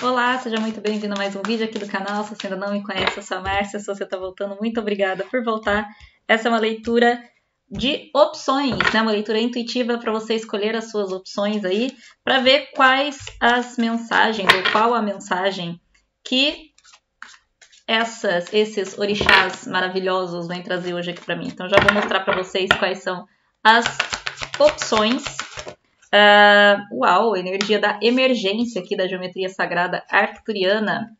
Olá, seja muito bem-vindo a mais um vídeo aqui do canal. Se você ainda não me conhece, eu sou a Márcia. Se você está voltando, muito obrigada por voltar. Essa é uma leitura de opções, né? Uma leitura intuitiva para você escolher as suas opções aí, para ver quais as mensagens ou qual a mensagem que essas, esses orixás maravilhosos vêm trazer hoje aqui para mim. Então já vou mostrar para vocês quais são as opções Uh, uau, energia da emergência aqui da geometria sagrada arcturiana.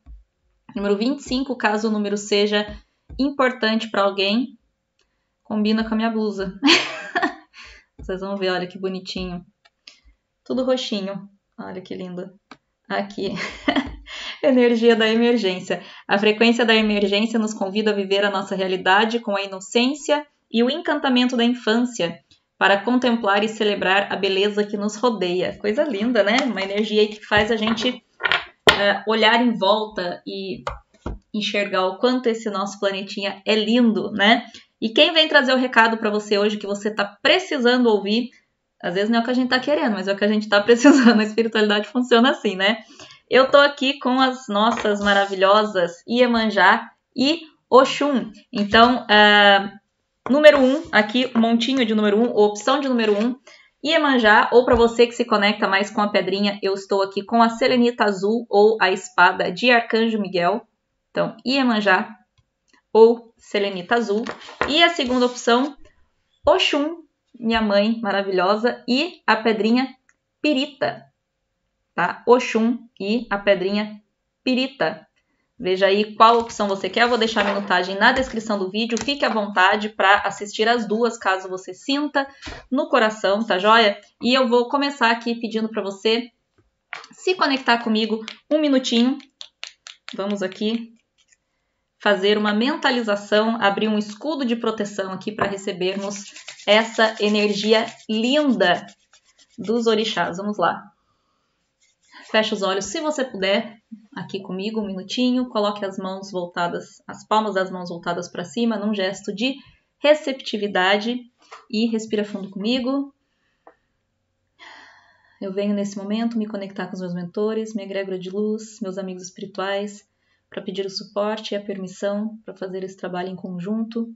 Número 25, caso o número seja importante para alguém, combina com a minha blusa. Vocês vão ver, olha que bonitinho. Tudo roxinho. Olha que lindo. Aqui. energia da emergência. A frequência da emergência nos convida a viver a nossa realidade com a inocência e o encantamento da infância para contemplar e celebrar a beleza que nos rodeia. Coisa linda, né? Uma energia que faz a gente é, olhar em volta e enxergar o quanto esse nosso planetinha é lindo, né? E quem vem trazer o recado para você hoje que você está precisando ouvir, às vezes não é o que a gente está querendo, mas é o que a gente está precisando. A espiritualidade funciona assim, né? Eu estou aqui com as nossas maravilhosas Iemanjá e Oxum. Então, uh, Número 1, um, aqui, um montinho de número 1, um, opção de número 1. Um, Iemanjá, ou para você que se conecta mais com a pedrinha, eu estou aqui com a Selenita Azul ou a Espada de Arcanjo Miguel. Então, Iemanjá ou Selenita Azul. E a segunda opção, Oxum, minha mãe maravilhosa, e a pedrinha Pirita. Tá? Oxum e a pedrinha Pirita. Veja aí qual opção você quer. Eu vou deixar a minutagem na descrição do vídeo. Fique à vontade para assistir as duas, caso você sinta no coração, tá joia? E eu vou começar aqui pedindo para você se conectar comigo um minutinho. Vamos aqui fazer uma mentalização, abrir um escudo de proteção aqui para recebermos essa energia linda dos orixás. Vamos lá. Feche os olhos, se você puder, aqui comigo um minutinho. Coloque as mãos voltadas, as palmas das mãos voltadas para cima, num gesto de receptividade e respira fundo comigo. Eu venho nesse momento me conectar com os meus mentores, minha egrégora de luz, meus amigos espirituais, para pedir o suporte e a permissão para fazer esse trabalho em conjunto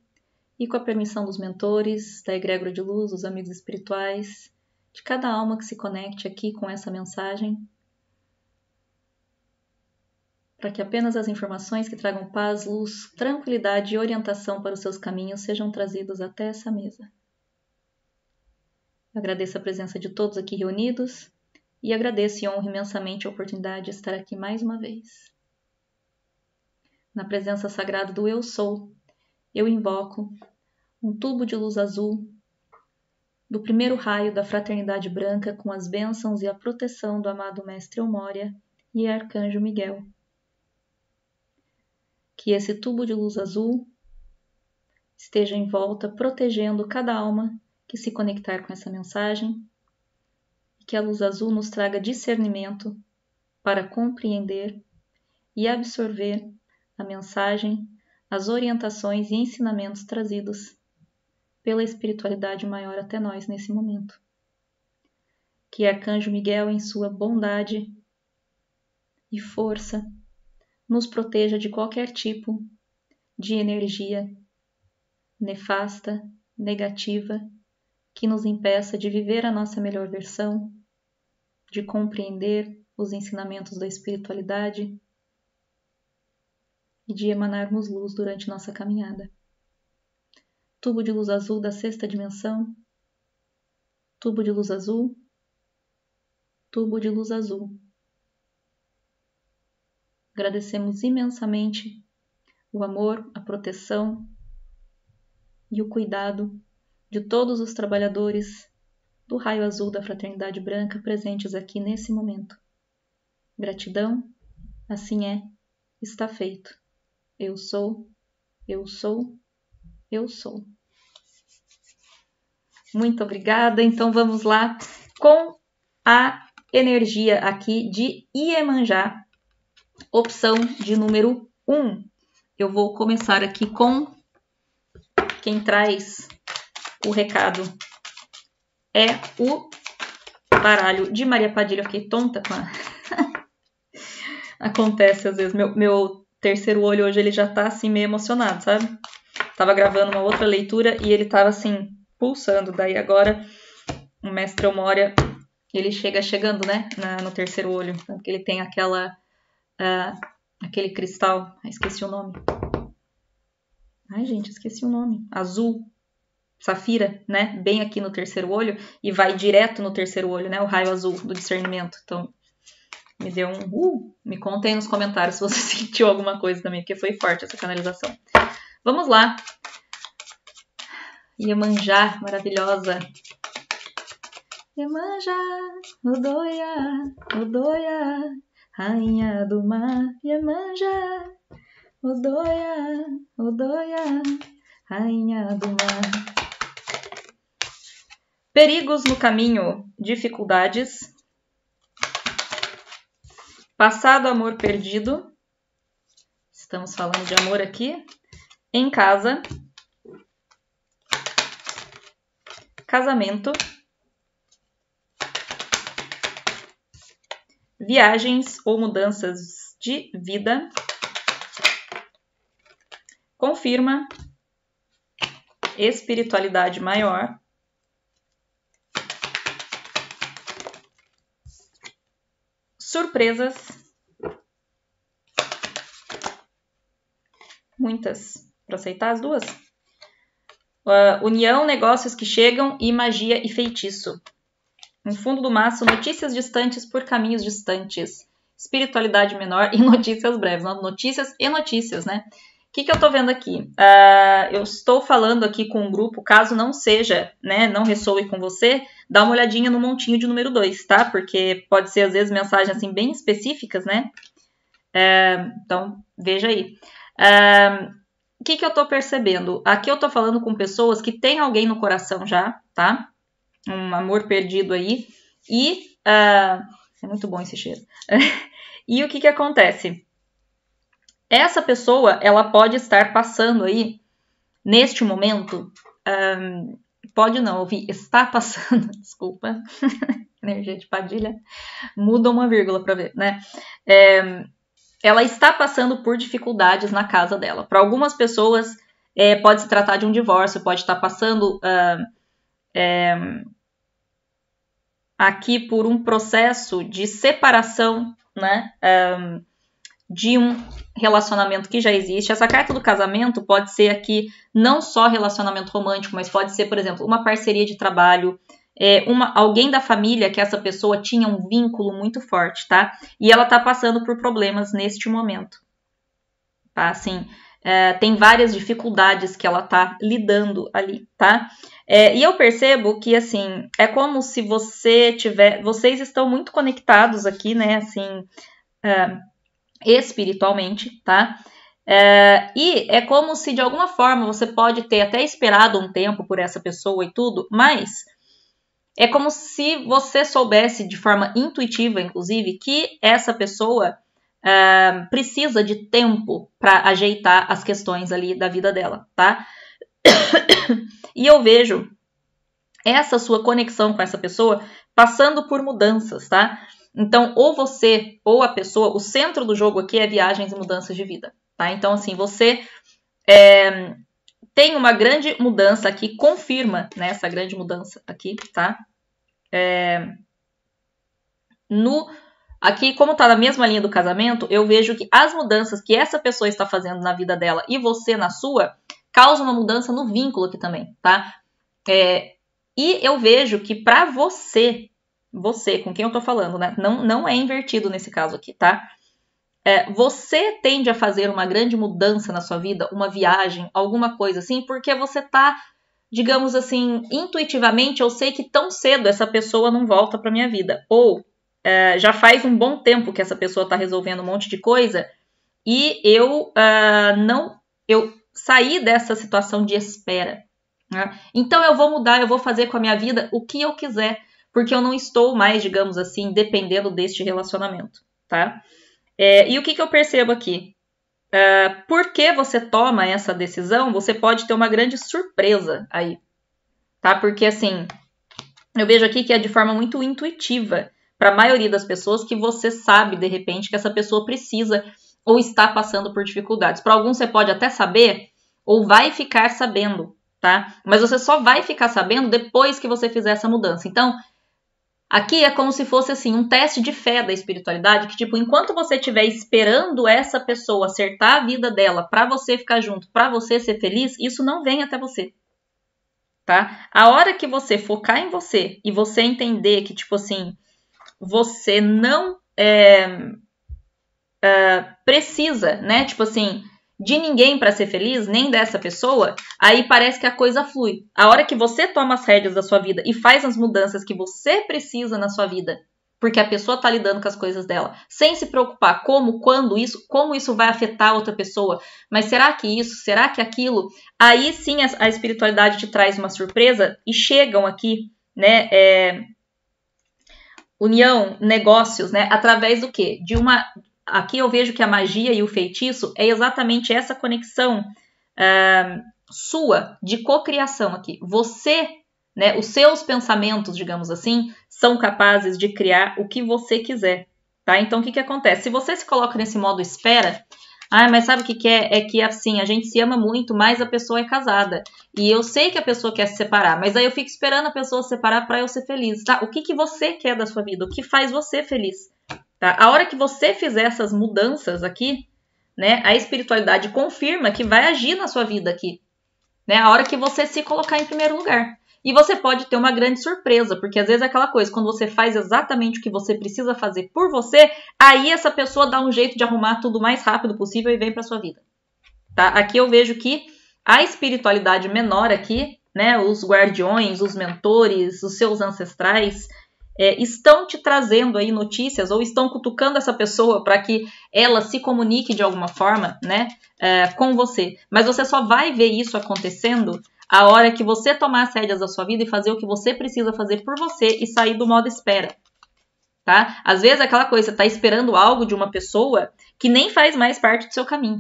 e com a permissão dos mentores, da egrégora de luz, dos amigos espirituais, de cada alma que se conecte aqui com essa mensagem, para que apenas as informações que tragam paz, luz, tranquilidade e orientação para os seus caminhos sejam trazidas até essa mesa. Agradeço a presença de todos aqui reunidos e agradeço e honro imensamente a oportunidade de estar aqui mais uma vez. Na presença sagrada do Eu Sou, eu invoco um tubo de luz azul do primeiro raio da Fraternidade Branca com as bênçãos e a proteção do amado Mestre Omória e Arcanjo Miguel que esse tubo de luz azul esteja em volta, protegendo cada alma que se conectar com essa mensagem, e que a luz azul nos traga discernimento para compreender e absorver a mensagem, as orientações e ensinamentos trazidos pela espiritualidade maior até nós nesse momento. Que Arcanjo Miguel, em sua bondade e força, nos proteja de qualquer tipo de energia nefasta, negativa, que nos impeça de viver a nossa melhor versão, de compreender os ensinamentos da espiritualidade e de emanarmos luz durante nossa caminhada. Tubo de luz azul da sexta dimensão, tubo de luz azul, tubo de luz azul. Agradecemos imensamente o amor, a proteção e o cuidado de todos os trabalhadores do raio azul da Fraternidade Branca presentes aqui nesse momento. Gratidão, assim é, está feito. Eu sou, eu sou, eu sou. Muito obrigada. Então vamos lá com a energia aqui de Iemanjá opção de número 1. Um. Eu vou começar aqui com quem traz o recado é o baralho de Maria Padilha. Eu fiquei tonta com a... Acontece às vezes. Meu, meu terceiro olho hoje ele já tá assim meio emocionado, sabe? Tava gravando uma outra leitura e ele tava assim pulsando. Daí agora o mestre Omória ele chega chegando, né, na, no terceiro olho. Então, ele tem aquela uh, aquele cristal. Ah, esqueci o nome. Ai, gente, esqueci o nome. Azul. Safira, né? Bem aqui no terceiro olho e vai direto no terceiro olho, né? O raio azul do discernimento. Então, me deu um. Uh, me aí nos comentários se você sentiu alguma coisa também, porque foi forte essa canalização. Vamos lá. Iemanjá, maravilhosa. Iemanjá, Odoia, Odoia, Rainha do mar, Iemanjá, Odoia, Odoia, Rainha do mar. Perigos no caminho, dificuldades. Passado amor perdido. Estamos falando de amor aqui. Em casa. Casamento. viagens ou mudanças de vida, confirma, espiritualidade maior, surpresas, muitas, para aceitar as duas. Uh, união, negócios que chegam e magia e feitiço. No fundo do maço, notícias distantes por caminhos distantes. Espiritualidade menor e notícias breves. Não, notícias e notícias, né? O que, que eu estou vendo aqui? Uh, eu estou falando aqui com um grupo, caso não seja, né, não ressoe com você, dá uma olhadinha no montinho de número 2, tá? Porque pode ser, às vezes, mensagens assim bem específicas, né? Uh, então, veja aí. Uh, o que, que eu estou percebendo? Aqui eu estou falando com pessoas que têm alguém no coração já, tá? um amor perdido aí. E uh, é muito bom esse cheiro. e o que que acontece? Essa pessoa, ela pode estar passando aí, neste momento, um, ah, pode não, ouvi, está passando, desculpa, energia de padilha, muda uma vírgula para ver, né? É, ela está passando por dificuldades na casa dela. Para algumas pessoas, é, pode se tratar de um divórcio, pode estar passando. Uh, é, aqui por um processo de separação, né? É, de um relacionamento que já existe. Essa carta do casamento pode ser aqui não só relacionamento romântico, mas pode ser, por exemplo, uma parceria de trabalho, é, uma, alguém da família que essa pessoa tinha um vínculo muito forte, tá? E ela tá passando por problemas neste momento, tá? Assim, é, tem várias dificuldades que ela tá lidando ali, tá? É, e eu percebo que, assim, é como se você tiver. Vocês estão muito conectados aqui, né? Assim, é, espiritualmente, tá? É, e é como se de alguma forma você pode ter até esperado um tempo por essa pessoa e tudo, mas é como se você soubesse de forma intuitiva, inclusive, que essa pessoa é, precisa de tempo para ajeitar as questões ali da vida dela, tá? e eu vejo essa sua conexão com essa pessoa passando por mudanças, tá? Então, ou você ou a pessoa, o centro do jogo aqui é viagens e mudanças de vida, tá? Então, assim, você é, tem uma grande mudança aqui, confirma né, essa grande mudança aqui, tá? É, no Aqui, como está na mesma linha do casamento, eu vejo que as mudanças que essa pessoa está fazendo na vida dela e você na sua causa uma mudança no vínculo aqui também, tá? É, e eu vejo que para você, você, com quem eu tô falando, né? Não, não é invertido nesse caso aqui, tá? É, você tende a fazer uma grande mudança na sua vida, uma viagem, alguma coisa assim, porque você tá, digamos assim, intuitivamente, eu sei que tão cedo essa pessoa não volta pra minha vida. Ou é, já faz um bom tempo que essa pessoa tá resolvendo um monte de coisa e eu uh, não. Eu sair dessa situação de espera. Né? Então eu vou mudar, eu vou fazer com a minha vida o que eu quiser, porque eu não estou mais, digamos assim, dependendo deste relacionamento, tá? É, e o que, que eu percebo aqui? É, por que você toma essa decisão, você pode ter uma grande surpresa aí, tá? Porque assim, eu vejo aqui que é de forma muito intuitiva para a maioria das pessoas que você sabe de repente que essa pessoa precisa ou está passando por dificuldades. Para alguns você pode até saber, ou vai ficar sabendo, tá? Mas você só vai ficar sabendo depois que você fizer essa mudança. Então, aqui é como se fosse assim, um teste de fé da espiritualidade, que tipo, enquanto você estiver esperando essa pessoa acertar a vida dela para você ficar junto, para você ser feliz, isso não vem até você. Tá? A hora que você focar em você e você entender que tipo assim, você não é, é, precisa, né? Tipo assim, de ninguém para ser feliz, nem dessa pessoa, aí parece que a coisa flui. A hora que você toma as rédeas da sua vida e faz as mudanças que você precisa na sua vida, porque a pessoa está lidando com as coisas dela, sem se preocupar como, quando isso, como isso vai afetar a outra pessoa, mas será que isso, será que aquilo, aí sim a, a espiritualidade te traz uma surpresa e chegam aqui, né, é, união, negócios, né, através do quê? De uma aqui eu vejo que a magia e o feitiço é exatamente essa conexão é, sua de cocriação aqui. Você, né, os seus pensamentos, digamos assim, são capazes de criar o que você quiser, tá? Então o que, que acontece? Se você se coloca nesse modo espera, ah, mas sabe o que, que é? É que assim, a gente se ama muito, mas a pessoa é casada. E eu sei que a pessoa quer se separar, mas aí eu fico esperando a pessoa se separar para eu ser feliz, tá? O que, que você quer da sua vida? O que faz você feliz? Tá? A hora que você fizer essas mudanças aqui, né, a espiritualidade confirma que vai agir na sua vida aqui. Né? A hora que você se colocar em primeiro lugar. E você pode ter uma grande surpresa, porque às vezes é aquela coisa, quando você faz exatamente o que você precisa fazer por você, aí essa pessoa dá um jeito de arrumar tudo o mais rápido possível e vem para sua vida. Tá? Aqui eu vejo que a espiritualidade menor aqui, né, os guardiões, os mentores, os seus ancestrais, é, estão te trazendo aí notícias ou estão cutucando essa pessoa para que ela se comunique de alguma forma, né, é, com você. Mas você só vai ver isso acontecendo a hora que você tomar as rédeas da sua vida e fazer o que você precisa fazer por você e sair do modo espera. Tá? Às vezes é aquela coisa, você tá esperando algo de uma pessoa que nem faz mais parte do seu caminho.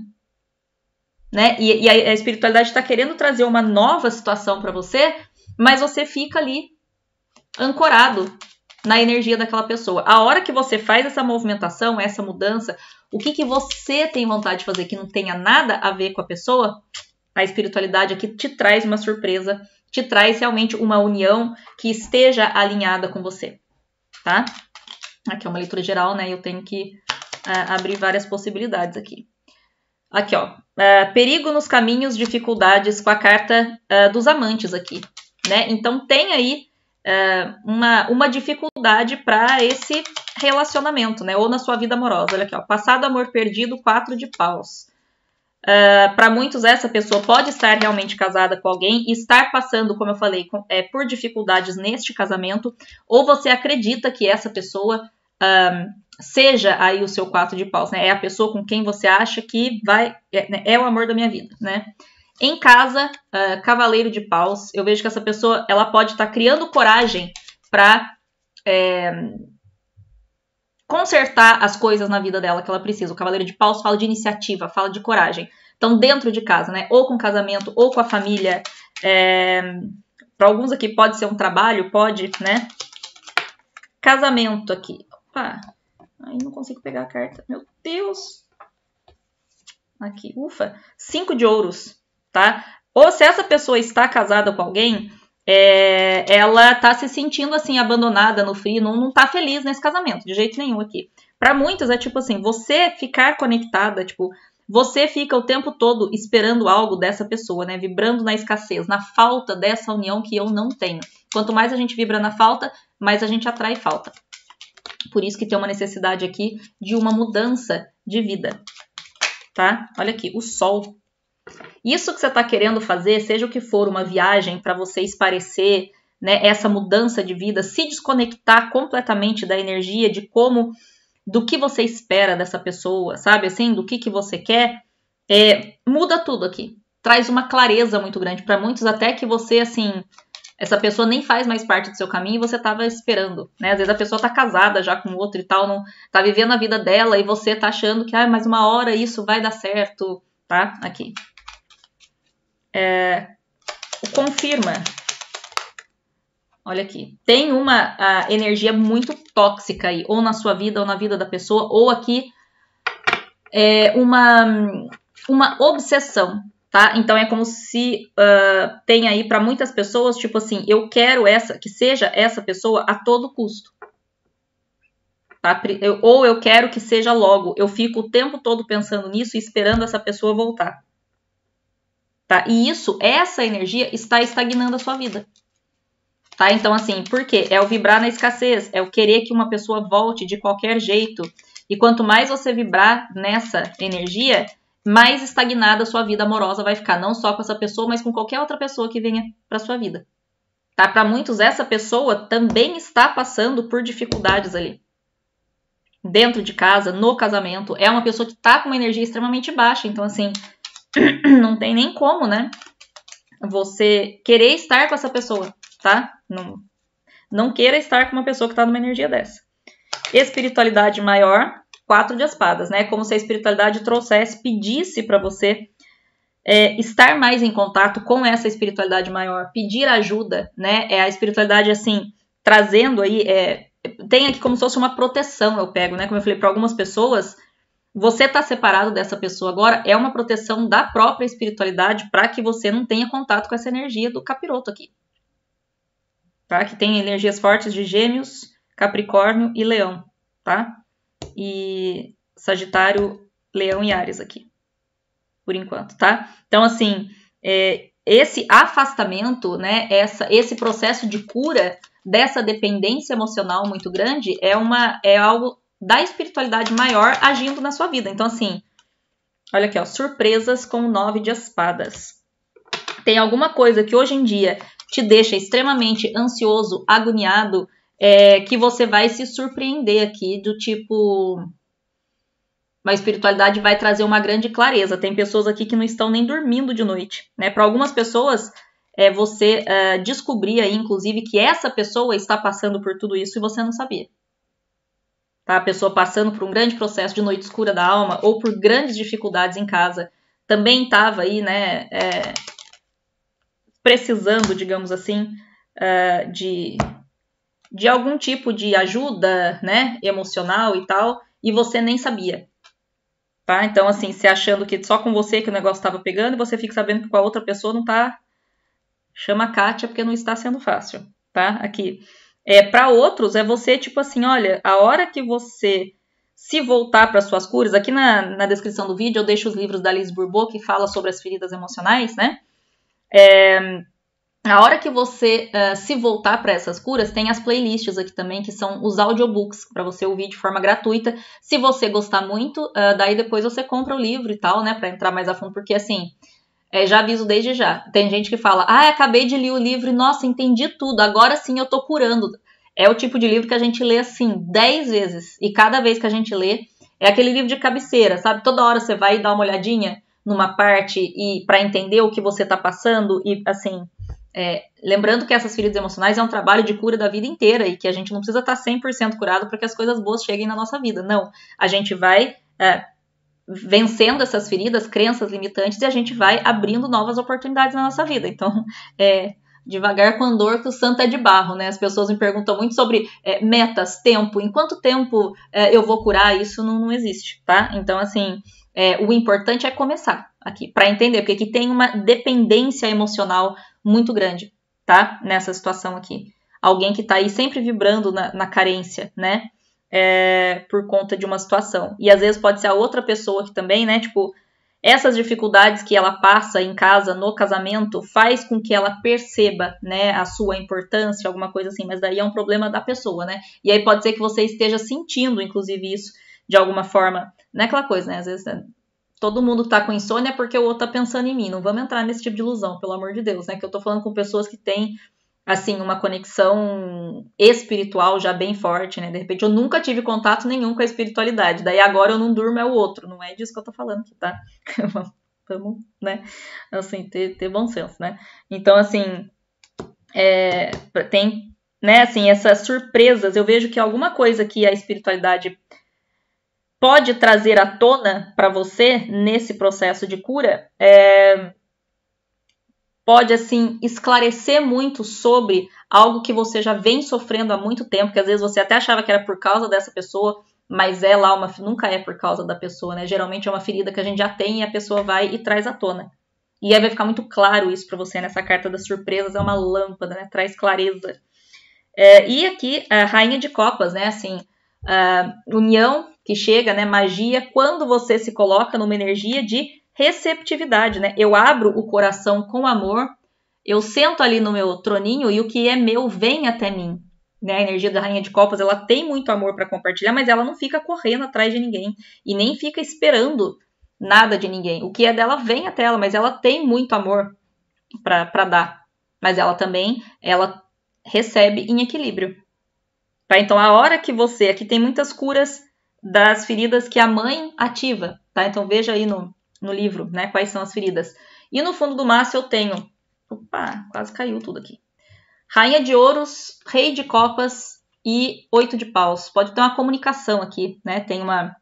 Né? E, e a, a espiritualidade está querendo trazer uma nova situação para você, mas você fica ali ancorado na energia daquela pessoa. A hora que você faz essa movimentação, essa mudança, o que, que você tem vontade de fazer que não tenha nada a ver com a pessoa, a espiritualidade aqui te traz uma surpresa, te traz realmente uma união que esteja alinhada com você, tá? Aqui é uma leitura geral, né? Eu tenho que uh, abrir várias possibilidades aqui. Aqui, ó. Uh, perigo nos caminhos, dificuldades com a carta uh, dos amantes aqui, né? Então tem aí uma, uma dificuldade para esse relacionamento, né? Ou na sua vida amorosa. Olha aqui, ó. Passado amor perdido, quatro de paus. Uh, ah, para muitos, essa pessoa pode estar realmente casada com alguém e estar passando, como eu falei, com, é, por dificuldades neste casamento, ou você acredita que essa pessoa ah, seja aí o seu quatro de paus, né? É a pessoa com quem você acha que vai. É, né? é o amor da minha vida, né? Em casa, uh, Cavaleiro de Paus, eu vejo que essa pessoa ela pode estar tá criando coragem para é, consertar as coisas na vida dela que ela precisa. O Cavaleiro de Paus fala de iniciativa, fala de coragem. Então, dentro de casa, né? Ou com casamento, ou com a família. É, para alguns aqui pode ser um trabalho, pode, né? Casamento aqui. Opa! Aí não consigo pegar a carta. Meu Deus! Aqui, ufa! Cinco de ouros tá? Ou se essa pessoa está casada com alguém, é, ela está se sentindo assim abandonada no frio, não, não tá feliz nesse casamento, de jeito nenhum aqui. Para muitos é tipo assim, você ficar conectada, tipo, você fica o tempo todo esperando algo dessa pessoa, né? Vibrando na escassez, na falta dessa união que eu não tenho. Quanto mais a gente vibra na falta, mais a gente atrai falta. Por isso que tem uma necessidade aqui de uma mudança de vida, tá? Olha aqui, o sol isso que você está querendo fazer, seja o que for, uma viagem para você parecer, né, essa mudança de vida, se desconectar completamente da energia, de como, do que você espera dessa pessoa, sabe? Assim, do que, que você quer, é, muda tudo aqui. Traz uma clareza muito grande. Para muitos, até que você, assim, essa pessoa nem faz mais parte do seu caminho e você estava esperando, né? Às vezes a pessoa está casada já com outro e tal, não está vivendo a vida dela e você está achando que, ah, mais uma hora isso vai dar certo, tá? Aqui é, confirma. Olha aqui, tem uma a, energia muito tóxica aí, ou na sua vida, ou na vida da pessoa, ou aqui é, uma, uma obsessão, tá? Então é como se uh, tem aí para muitas pessoas, tipo assim, eu quero essa, que seja essa pessoa a todo custo. Tá? Eu, ou eu quero que seja logo. Eu fico o tempo todo pensando nisso e esperando essa pessoa voltar. Tá? E isso, essa energia está estagnando a sua vida. Tá? Então, assim, por quê? É o vibrar na escassez, é o querer que uma pessoa volte de qualquer jeito. E quanto mais você vibrar nessa energia, mais estagnada a sua vida amorosa vai ficar, não só com essa pessoa, mas com qualquer outra pessoa que venha para sua vida. Tá? Para muitos, essa pessoa também está passando por dificuldades ali. Dentro de casa, no casamento, é uma pessoa que está com uma energia extremamente baixa. Então, assim, não tem nem como, né? Você querer estar com essa pessoa, tá? Não, não queira estar com uma pessoa que está numa energia dessa. Espiritualidade maior, quatro de espadas, né? Como se a espiritualidade trouxesse, pedisse para você é, estar mais em contato com essa espiritualidade maior, pedir ajuda, né? É a espiritualidade assim trazendo aí, é, tem aqui como se fosse uma proteção, eu pego, né? Como eu falei para algumas pessoas, você está tá separado dessa pessoa agora é uma proteção da própria espiritualidade para que você não tenha contato com essa energia do capiroto aqui. Tá? Que tem energias fortes de Gêmeos, Capricórnio e Leão, tá? E Sagitário, Leão e Ares aqui. Por enquanto, tá? Então, assim, é, esse afastamento, né, essa, esse processo de cura dessa dependência emocional muito grande é, uma, é algo da espiritualidade maior agindo na sua vida. Então, assim, olha aqui, ó, surpresas com o nove de espadas. Tem alguma coisa que hoje em dia te deixa extremamente ansioso, agoniado, é, que você vai se surpreender aqui do tipo. A espiritualidade vai trazer uma grande clareza. Tem pessoas aqui que não estão nem dormindo de noite, né? Para algumas pessoas, é você é, descobrir aí, inclusive, que essa pessoa está passando por tudo isso e você não sabia. Tá? A pessoa passando por um grande processo de noite escura da alma ou por grandes dificuldades em casa também estava aí, né, é, precisando, digamos assim, uh, de, de algum tipo de ajuda, né, emocional e tal, e você nem sabia. Tá? Então, assim, se achando que só com você que o negócio estava pegando, e você fica sabendo que com a outra pessoa não tá. Chama a Kátia, porque não está sendo fácil, tá? Aqui. É, para outros, é você, tipo assim, olha, a hora que você se voltar para suas curas, aqui na, na descrição do vídeo eu deixo os livros da Liz Bourbeau que fala sobre as feridas emocionais, né? É, a hora que você uh, se voltar para essas curas, tem as playlists aqui também, que são os audiobooks, para você ouvir de forma gratuita. Se você gostar muito, uh, daí depois você compra o livro e tal, né, para entrar mais a fundo, porque assim, é, já aviso desde já. Tem gente que fala, ah, acabei de ler o livro e, nossa, entendi tudo, agora sim eu tô curando. É o tipo de livro que a gente lê assim, dez vezes. E cada vez que a gente lê, é aquele livro de cabeceira, sabe? Toda hora você vai dar uma olhadinha numa parte e para entender o que você tá passando e assim. É, lembrando que essas feridas emocionais é um trabalho de cura da vida inteira e que a gente não precisa tá estar 100% curado para que as coisas boas cheguem na nossa vida. Não. A gente vai é, vencendo essas feridas, crenças limitantes, e a gente vai abrindo novas oportunidades na nossa vida. Então, é, devagar com dor, que o santo é de barro, né? As pessoas me perguntam muito sobre é, metas, tempo, em quanto tempo é, eu vou curar, isso não, não existe, tá? Então, assim, é, o importante é começar aqui, para entender, porque aqui tem uma dependência emocional muito grande, tá? Nessa situação aqui. Alguém que tá aí sempre vibrando na, na carência, né? é, por conta de uma situação. E às vezes pode ser a outra pessoa que também, né? Tipo, essas dificuldades que ela passa em casa, no casamento, faz com que ela perceba, né, a sua importância, alguma coisa assim, mas daí é um problema da pessoa, né? E aí pode ser que você esteja sentindo, inclusive, isso de alguma forma. Não é aquela coisa, né? Às vezes né, todo mundo tá com insônia é porque o outro tá pensando em mim. Não vamos entrar nesse tipo de ilusão, pelo amor de Deus, né? Que eu tô falando com pessoas que têm assim, uma conexão espiritual já bem forte, né? De repente eu nunca tive contato nenhum com a espiritualidade. Daí agora eu não durmo é o outro. Não é disso que eu tô falando aqui, tá? Vamos, né? Assim, ter, ter bom senso, né? Então, assim, é, tem, né, assim, essas surpresas. Eu vejo que alguma coisa que a espiritualidade pode trazer à tona para você nesse processo de cura é pode assim esclarecer muito sobre algo que você já vem sofrendo há muito tempo, que às vezes você até achava que era por causa dessa pessoa, mas é lá uma nunca é por causa da pessoa, né? Geralmente é uma ferida que a gente já tem e a pessoa vai e traz à tona. E aí vai ficar muito claro isso para você nessa carta das surpresas, é uma lâmpada, né? Traz clareza. É, e aqui a rainha de copas, né? Assim, união que chega, né? Magia quando você se coloca numa energia de receptividade, né? Eu abro o coração com amor, eu sento ali no meu troninho e o que é meu vem até mim. Né? A energia da Rainha de Copas, ela tem muito amor para compartilhar, mas ela não fica correndo atrás de ninguém e nem fica esperando nada de ninguém. O que é dela vem até ela, mas ela tem muito amor para dar. Mas ela também, ela recebe em equilíbrio. Tá? Então, a hora que você... Aqui tem muitas curas das feridas que a mãe ativa. Tá? Então, veja aí no, no livro, né? Quais são as feridas. E no fundo do maço eu tenho. Opa, quase caiu tudo aqui. Rainha de ouros, rei de copas e oito de paus. Pode ter uma comunicação aqui, né? Tem uma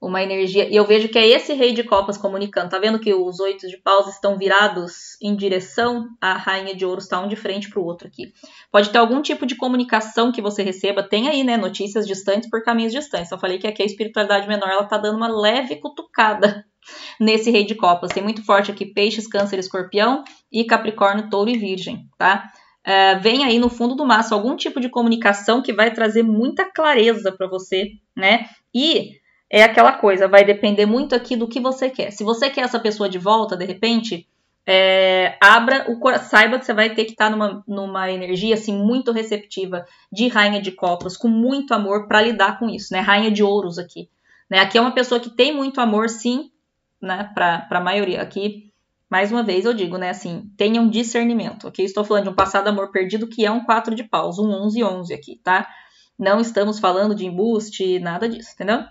uma energia. E eu vejo que é esse rei de copas comunicando. Tá vendo que os oito de paus estão virados em direção à rainha de ouros, tá um de frente para o outro aqui. Pode ter algum tipo de comunicação que você receba. Tem aí, né, notícias distantes por caminhos distantes. Eu falei que aqui a espiritualidade menor, ela tá dando uma leve cutucada nesse rei de copas. Tem muito forte aqui peixes, câncer, escorpião e capricórnio, touro e virgem, tá? Uh, vem aí no fundo do maço algum tipo de comunicação que vai trazer muita clareza para você, né? E é aquela coisa, vai depender muito aqui do que você quer. Se você quer essa pessoa de volta, de repente, é, abra o coração, saiba que você vai ter que estar tá numa, numa energia assim muito receptiva de rainha de copas, com muito amor para lidar com isso, né? Rainha de ouros aqui, né? Aqui é uma pessoa que tem muito amor, sim, né? Para a maioria aqui, mais uma vez eu digo, né? Assim, tenha um discernimento, ok? Estou falando de um passado amor perdido que é um 4 de paus, um 11 e 11 aqui, tá? Não estamos falando de embuste, nada disso, entendeu?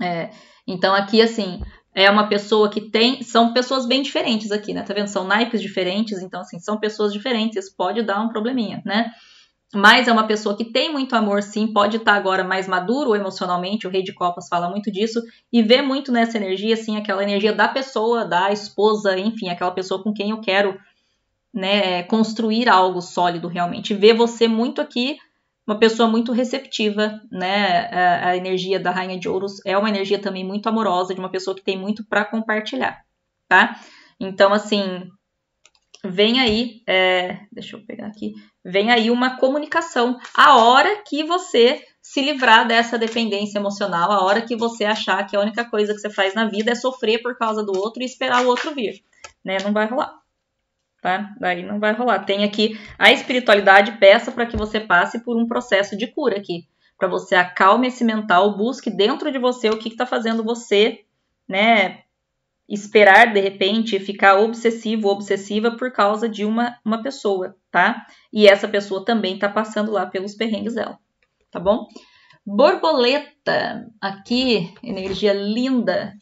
É, então aqui, assim, é uma pessoa que tem. São pessoas bem diferentes aqui, né? Tá vendo? São naipes diferentes, então, assim, são pessoas diferentes, isso pode dar um probleminha, né? Mas é uma pessoa que tem muito amor, sim, pode estar tá agora mais maduro emocionalmente, o Rei de Copas fala muito disso, e vê muito nessa energia, assim, aquela energia da pessoa, da esposa, enfim, aquela pessoa com quem eu quero né, construir algo sólido realmente. Vê você muito aqui uma pessoa muito receptiva, né? A, a, energia da Rainha de Ouros é uma energia também muito amorosa, de uma pessoa que tem muito para compartilhar, tá? Então, assim, vem aí, é, deixa eu pegar aqui, vem aí uma comunicação. A hora que você se livrar dessa dependência emocional, a hora que você achar que a única coisa que você faz na vida é sofrer por causa do outro e esperar o outro vir, né? Não vai rolar tá? Daí não vai rolar. Tem aqui a espiritualidade peça para que você passe por um processo de cura aqui, para você acalme esse mental, busque dentro de você o que está fazendo você, né? Esperar de repente ficar obsessivo, obsessiva por causa de uma, uma pessoa, tá? E essa pessoa também está passando lá pelos perrengues dela, tá bom? Borboleta, aqui, energia linda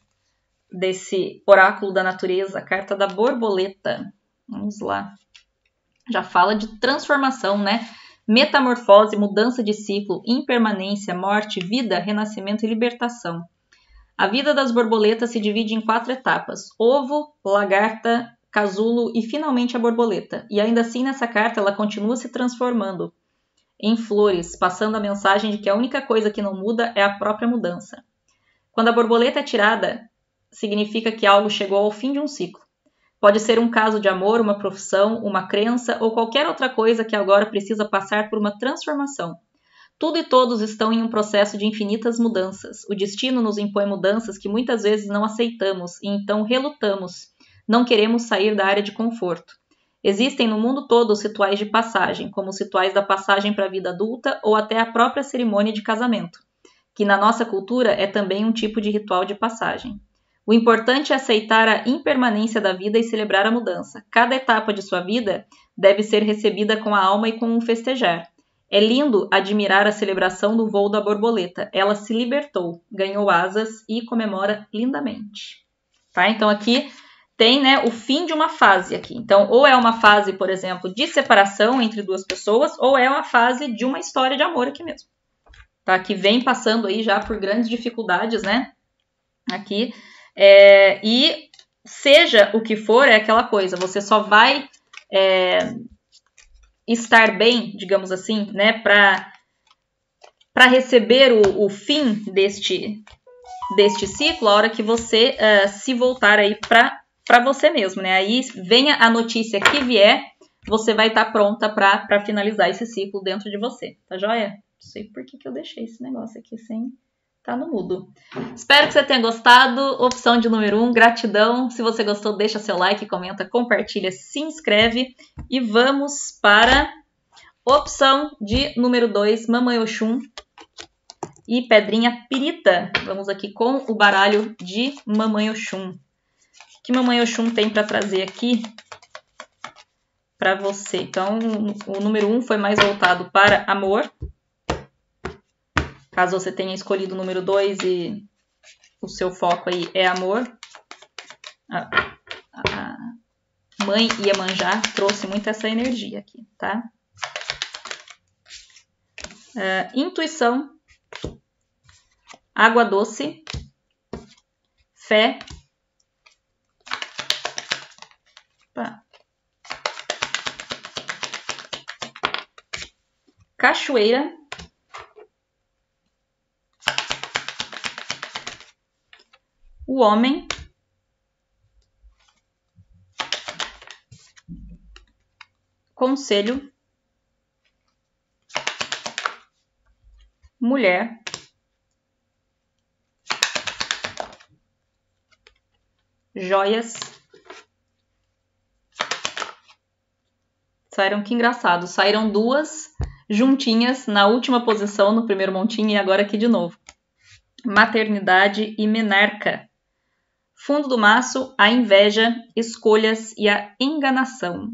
desse oráculo da natureza, carta da borboleta. Vamos lá. Já fala de transformação, né? Metamorfose, mudança de ciclo, impermanência, morte, vida, renascimento e libertação. A vida das borboletas se divide em quatro etapas: ovo, lagarta, casulo e finalmente a borboleta. E ainda assim, nessa carta, ela continua se transformando em flores, passando a mensagem de que a única coisa que não muda é a própria mudança. Quando a borboleta é tirada, significa que algo chegou ao fim de um ciclo. Pode ser um caso de amor, uma profissão, uma crença ou qualquer outra coisa que agora precisa passar por uma transformação. Tudo e todos estão em um processo de infinitas mudanças. O destino nos impõe mudanças que muitas vezes não aceitamos e então relutamos. Não queremos sair da área de conforto. Existem no mundo todo os rituais de passagem, como os rituais da passagem para a vida adulta ou até a própria cerimônia de casamento, que na nossa cultura é também um tipo de ritual de passagem. O importante é aceitar a impermanência da vida e celebrar a mudança. Cada etapa de sua vida deve ser recebida com a alma e com um festejar. É lindo admirar a celebração do voo da borboleta. Ela se libertou, ganhou asas e comemora lindamente. Tá? Então aqui tem né, o fim de uma fase aqui. Então, ou é uma fase, por exemplo, de separação entre duas pessoas, ou é uma fase de uma história de amor aqui mesmo. Tá? Que vem passando aí já por grandes dificuldades, né? Aqui é, e seja o que for, é aquela coisa, você só vai é, estar bem, digamos assim, né, para receber o, o, fim deste, deste ciclo, a hora que você uh, se voltar aí para você mesmo, né? Aí venha a notícia que vier, você vai estar tá pronta para finalizar esse ciclo dentro de você, tá joia? Não sei por que, que eu deixei esse negócio aqui sem tá no mudo. Espero que você tenha gostado. Opção de número 1, um, gratidão. Se você gostou, deixa seu like, comenta, compartilha, se inscreve. E vamos para opção de número 2, Mamãe Oxum e Pedrinha Pirita. Vamos aqui com o baralho de Mamãe Oxum. O que Mamãe Oxum tem para trazer aqui para você? Então, o número 1 um foi mais voltado para amor. Caso você tenha escolhido o número 2 e o seu foco aí é amor. A, a, a mãe Iemanjá trouxe muito essa energia aqui, tá? Uh, intuição, água doce, fé, opa, cachoeira o homem conselho mulher joias saíram que engraçado saíram duas juntinhas na última posição no primeiro montinho e agora aqui de novo maternidade e menarca Fundo do maço, a inveja, escolhas e a enganação.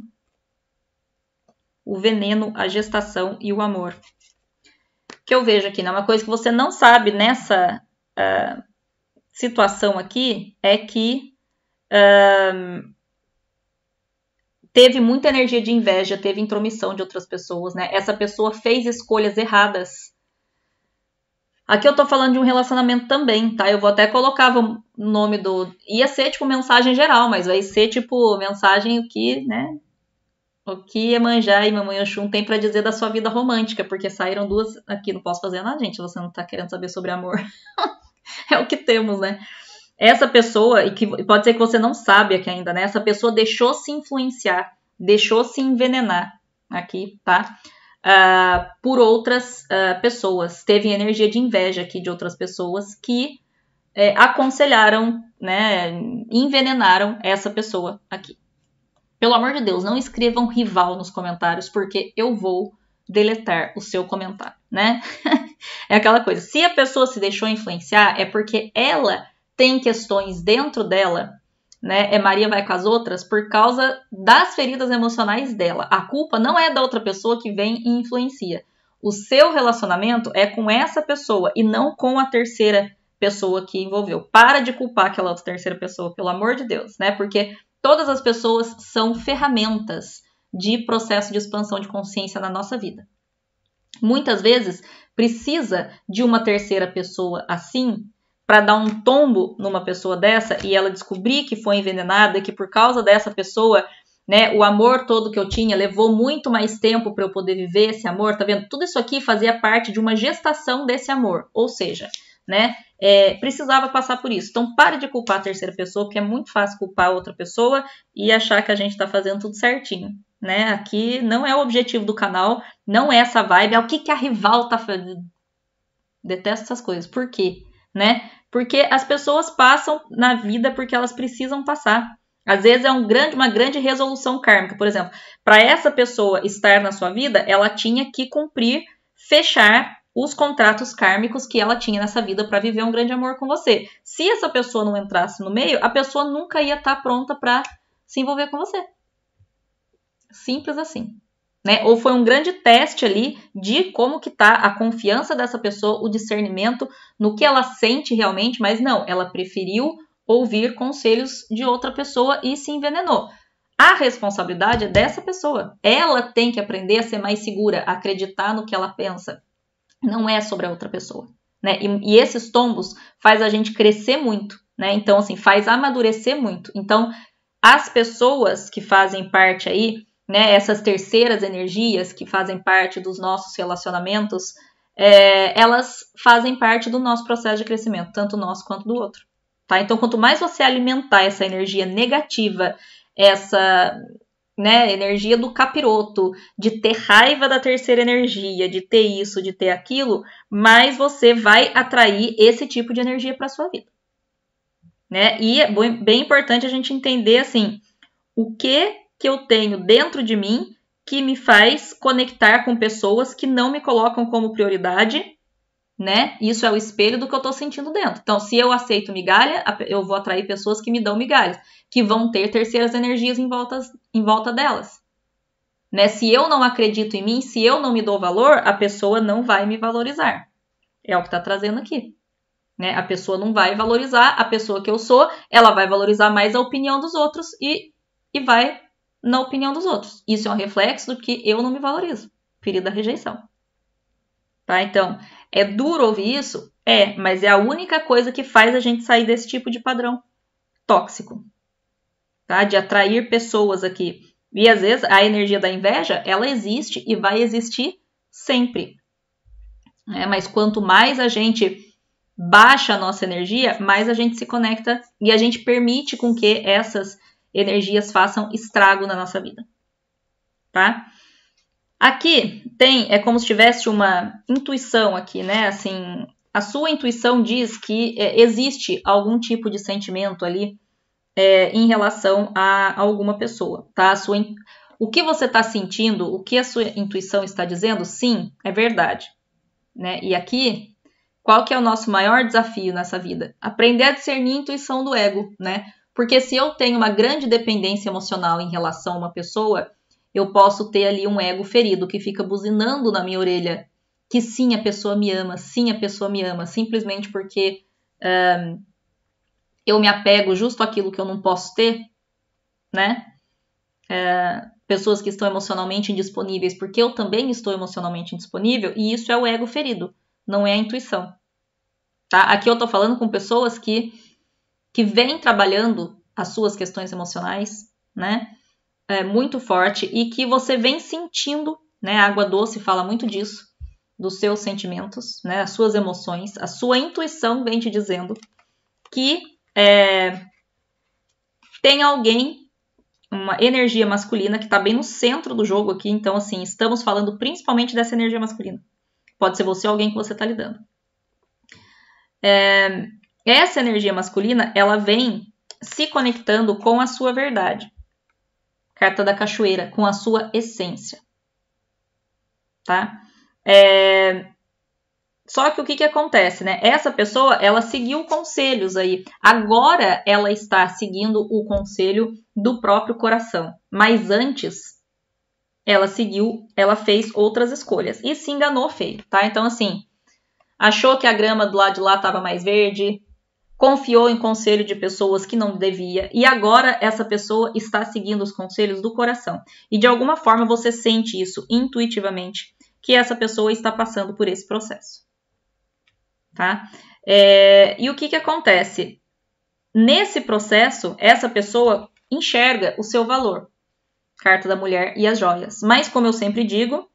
O veneno, a gestação e o amor. o Que eu vejo aqui, né? Uma coisa que você não sabe nessa uh, situação aqui é que uh, teve muita energia de inveja, teve intromissão de outras pessoas, né? Essa pessoa fez escolhas erradas Aqui eu tô falando de um relacionamento também, tá? Eu vou até colocar o nome do. Ia ser tipo mensagem geral, mas vai ser tipo mensagem o que, né? O que Emanjá e Mamãe Oxum tem para dizer da sua vida romântica, porque saíram duas aqui, não posso fazer nada, gente, você não tá querendo saber sobre amor. é o que temos, né? Essa pessoa, e que pode ser que você não sabe aqui ainda, né? Essa pessoa deixou se influenciar, deixou se envenenar aqui, tá? uh, por outras uh, pessoas. Teve energia de inveja aqui de outras pessoas que é, aconselharam, né, envenenaram essa pessoa aqui. Pelo amor de Deus, não escrevam rival nos comentários, porque eu vou deletar o seu comentário, né? é aquela coisa. Se a pessoa se deixou influenciar, é porque ela tem questões dentro dela né? É Maria vai com as outras por causa das feridas emocionais dela. A culpa não é da outra pessoa que vem e influencia. O seu relacionamento é com essa pessoa e não com a terceira pessoa que envolveu. Para de culpar aquela outra terceira pessoa, pelo amor de Deus, né? Porque todas as pessoas são ferramentas de processo de expansão de consciência na nossa vida. Muitas vezes precisa de uma terceira pessoa assim para dar um tombo numa pessoa dessa e ela descobrir que foi envenenada, que por causa dessa pessoa, né, o amor todo que eu tinha levou muito mais tempo para eu poder viver esse amor, tá vendo? Tudo isso aqui fazia parte de uma gestação desse amor, ou seja, né, é, precisava passar por isso. Então pare de culpar a terceira pessoa, porque é muito fácil culpar a outra pessoa e achar que a gente está fazendo tudo certinho. Né? Aqui não é o objetivo do canal, não é essa vibe, é o que, que a rival tá fazendo. Detesto essas coisas. Por quê? Né? porque as pessoas passam na vida porque elas precisam passar. Às vezes é um grande, uma grande resolução kármica, por exemplo. Para essa pessoa estar na sua vida, ela tinha que cumprir, fechar os contratos kármicos que ela tinha nessa vida para viver um grande amor com você. Se essa pessoa não entrasse no meio, a pessoa nunca ia estar tá pronta para se envolver com você. Simples assim né? Ou foi um grande teste ali de como que tá a confiança dessa pessoa, o discernimento no que ela sente realmente, mas não, ela preferiu ouvir conselhos de outra pessoa e se envenenou. A responsabilidade é dessa pessoa. Ela tem que aprender a ser mais segura, a acreditar no que ela pensa. Não é sobre a outra pessoa. Né? E, e esses tombos faz a gente crescer muito, né? Então, assim, faz amadurecer muito. Então, as pessoas que fazem parte aí né, essas terceiras energias que fazem parte dos nossos relacionamentos, é, elas fazem parte do nosso processo de crescimento, tanto nosso quanto do outro. Tá? Então, quanto mais você alimentar essa energia negativa, essa né, energia do capiroto, de ter raiva da terceira energia, de ter isso, de ter aquilo, mais você vai atrair esse tipo de energia para sua vida. Né? E é bem importante a gente entender assim, o que que eu tenho dentro de mim que me faz conectar com pessoas que não me colocam como prioridade, né? Isso é o espelho do que eu estou sentindo dentro. Então, se eu aceito migalha, eu vou atrair pessoas que me dão migalhas, que vão ter terceiras energias em volta, em volta delas. Né? Se eu não acredito em mim, se eu não me dou valor, a pessoa não vai me valorizar. É o que está trazendo aqui. Né? A pessoa não vai valorizar a pessoa que eu sou, ela vai valorizar mais a opinião dos outros e, e vai na opinião dos outros. Isso é um reflexo do que eu não me valorizo. Período da rejeição. Tá? Então, é duro ouvir isso? É, mas é a única coisa que faz a gente sair desse tipo de padrão tóxico. Tá? De atrair pessoas aqui. E às vezes a energia da inveja, ela existe e vai existir sempre. É, mas quanto mais a gente baixa a nossa energia, mais a gente se conecta e a gente permite com que essas energias façam estrago na nossa vida, tá? Aqui tem, é como se tivesse uma intuição aqui, né? Assim, a sua intuição diz que é, existe algum tipo de sentimento ali é, em relação a alguma pessoa, tá? A sua, o que você está sentindo, o que a sua intuição está dizendo, sim, é verdade, né? E aqui, qual que é o nosso maior desafio nessa vida? Aprender a discernir a intuição do ego, né? Porque se eu tenho uma grande dependência emocional em relação a uma pessoa, eu posso ter ali um ego ferido que fica buzinando na minha orelha que sim, a pessoa me ama, sim, a pessoa me ama, simplesmente porque um, eu me apego justo àquilo que eu não posso ter, né? É, pessoas que estão emocionalmente indisponíveis, porque eu também estou emocionalmente indisponível, e isso é o ego ferido, não é a intuição. Tá? Aqui eu tô falando com pessoas que que vem trabalhando as suas questões emocionais, né? É, muito forte e que você vem sentindo, né? A água doce fala muito disso, dos seus sentimentos, né? As suas emoções, a sua intuição vem te dizendo que é, tem alguém, uma energia masculina que está bem no centro do jogo aqui. Então, assim, estamos falando principalmente dessa energia masculina. Pode ser você ou alguém que você está lidando. É, essa energia masculina, ela vem se conectando com a sua verdade. Carta da cachoeira, com a sua essência. Tá? É... Só que o que, que acontece, né? Essa pessoa, ela seguiu conselhos aí. Agora ela está seguindo o conselho do próprio coração. Mas antes, ela seguiu, ela fez outras escolhas. E se enganou feio, tá? Então, assim, achou que a grama do lado de lá estava mais verde, confiou em conselho de pessoas que não devia e agora essa pessoa está seguindo os conselhos do coração. E de alguma forma você sente isso intuitivamente que essa pessoa está passando por esse processo. Tá? É, e o que, que acontece? Nesse processo, essa pessoa enxerga o seu valor. Carta da mulher e as joias. Mas, como eu sempre digo,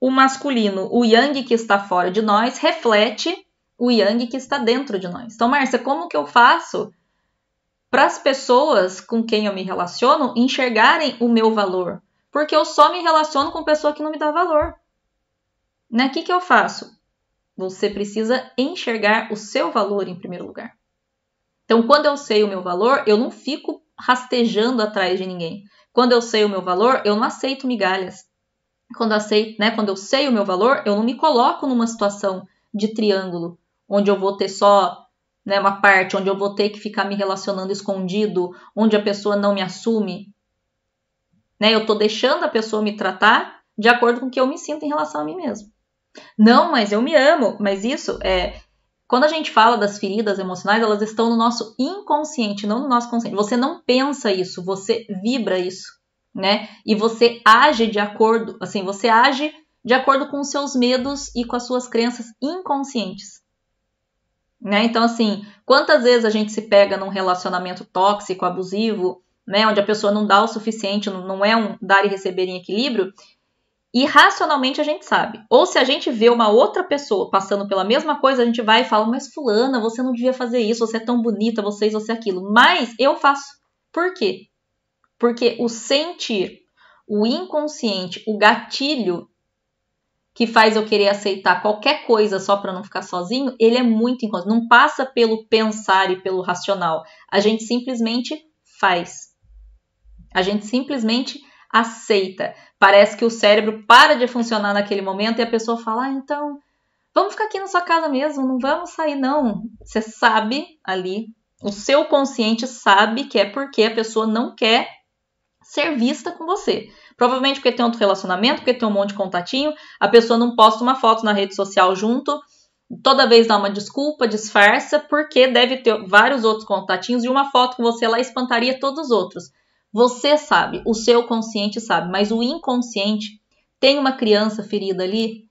o masculino, o yang que está fora de nós, reflete o yang que está dentro de nós. Então, Márcia, como que eu faço para as pessoas com quem eu me relaciono enxergarem o meu valor? Porque eu só me relaciono com pessoa que não me dá valor. Né? O que, que eu faço? Você precisa enxergar o seu valor em primeiro lugar. Então, quando eu sei o meu valor, eu não fico rastejando atrás de ninguém. Quando eu sei o meu valor, eu não aceito migalhas. Quando, aceito, né, quando eu sei o meu valor, eu não me coloco numa situação de triângulo onde eu vou ter só né, uma parte, onde eu vou ter que ficar me relacionando escondido, onde a pessoa não me assume. Né, eu estou deixando a pessoa me tratar de acordo com o que eu me sinto em relação a mim mesmo. Não, mas eu me amo, mas isso é. Quando a gente fala das feridas emocionais, elas estão no nosso inconsciente, não no nosso consciente. Você não pensa isso, você vibra isso, né? E você age de acordo, assim, você age de acordo com os seus medos e com as suas crenças inconscientes. Né? Então, assim, quantas vezes a gente se pega num relacionamento tóxico, abusivo, né? onde a pessoa não dá o suficiente, não é um dar e receber em equilíbrio, e racionalmente a gente sabe. Ou se a gente vê uma outra pessoa passando pela mesma coisa, a gente vai e fala: Mas, Fulana, você não devia fazer isso, você é tão bonita, você você aquilo. Mas eu faço. Por quê? Porque o sentir, o inconsciente, o gatilho que faz eu querer aceitar qualquer coisa só para não ficar sozinho, ele é muito inconsciente. Não passa pelo pensar e pelo racional. A gente simplesmente faz. A gente simplesmente aceita. Parece que o cérebro para de funcionar naquele momento e a pessoa fala: ah, então, vamos ficar aqui na sua casa mesmo, não vamos sair, não. Você sabe ali, o seu consciente sabe que é porque a pessoa não quer ser vista com você. Provavelmente porque tem outro relacionamento, porque tem um monte de contatinho, a pessoa não posta uma foto na rede social junto, toda vez dá uma desculpa, disfarça, porque deve ter vários outros contatinhos e uma foto com você lá espantaria todos os outros. Você sabe, o seu consciente sabe, mas o inconsciente tem uma criança ferida ali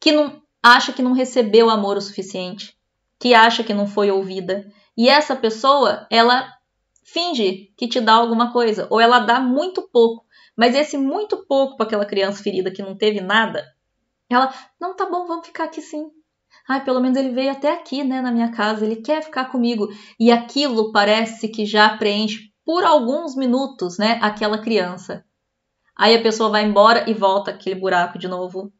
que não acha que não recebeu amor o suficiente, que acha que não foi ouvida. E essa pessoa, ela finge que te dá alguma coisa, ou ela dá muito pouco. Mas esse muito pouco para aquela criança ferida que não teve nada, ela, não, tá bom, vamos ficar aqui sim. Ai, pelo menos ele veio até aqui, né, na minha casa, ele quer ficar comigo. E aquilo parece que já preenche por alguns minutos, né, aquela criança. Aí a pessoa vai embora e volta aquele buraco de novo.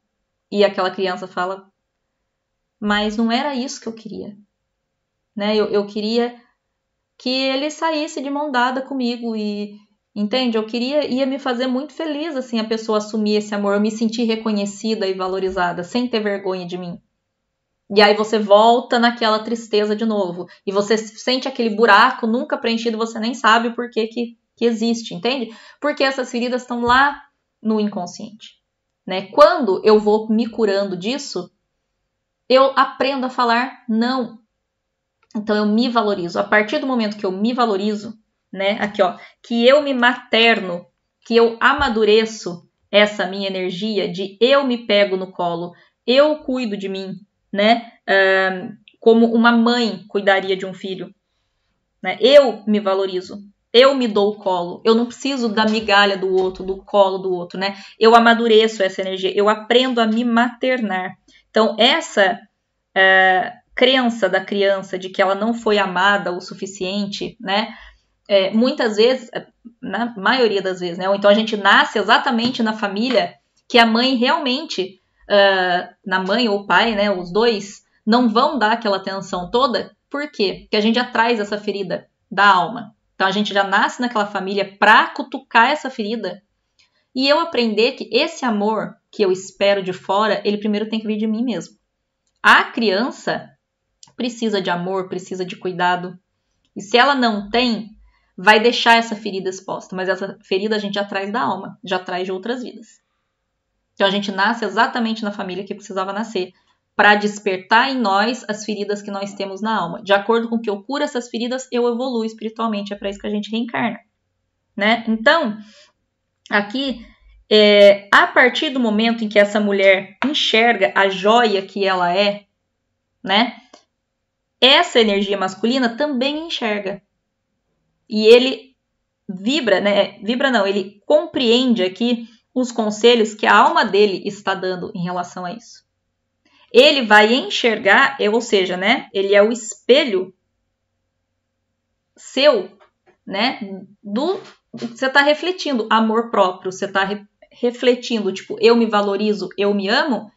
E aquela criança fala: Mas não era isso que eu queria. Né? Eu, eu queria que ele saísse de mão dada comigo e, Entende? Eu queria, ia me fazer muito feliz assim a pessoa assumir esse amor, eu me sentir reconhecida e valorizada, sem ter vergonha de mim. E aí você volta naquela tristeza de novo. E você sente aquele buraco nunca preenchido, você nem sabe por que, que, que existe, entende? Porque essas feridas estão lá no inconsciente. Né? Quando eu vou me curando disso, eu aprendo a falar não. Então eu me valorizo. A partir do momento que eu me valorizo, né? Aqui, ó, que eu me materno, que eu amadureço essa minha energia de eu me pego no colo, eu cuido de mim, né? como uma mãe cuidaria de um filho. Né? Eu me valorizo, eu me dou o colo, eu não preciso da migalha do outro, do colo do outro, né? Eu amadureço essa energia, eu aprendo a me maternar. Então, essa uh, crença da criança de que ela não foi amada o suficiente, né? é, muitas vezes, é, na maioria das vezes, né? Ou então a gente nasce exatamente na família que a mãe realmente, uh, na mãe ou pai, né? Os dois não vão dar aquela atenção toda. Por quê? Porque a gente já traz essa ferida da alma. Então a gente já nasce naquela família para cutucar essa ferida. E eu aprender que esse amor que eu espero de fora, ele primeiro tem que vir de mim mesmo. A criança precisa de amor, precisa de cuidado. E se ela não tem, vai deixar essa ferida exposta, mas essa ferida a gente já traz da alma, já traz de outras vidas. Então a gente nasce exatamente na família que precisava nascer, para despertar em nós as feridas que nós temos na alma. De acordo com que eu cura essas feridas, eu evoluo espiritualmente, é para isso que a gente reencarna, né? Então, aqui é, a partir do momento em que essa mulher enxerga a joia que ela é, né? Essa energia masculina também enxerga e ele vibra, né? Vibra não, ele compreende aqui os conselhos que a alma dele está dando em relação a isso. Ele vai enxergar, é, ou seja, né? Ele é o espelho seu, né? Do você está refletindo amor próprio, você está re, refletindo, tipo, eu me valorizo, eu me amo.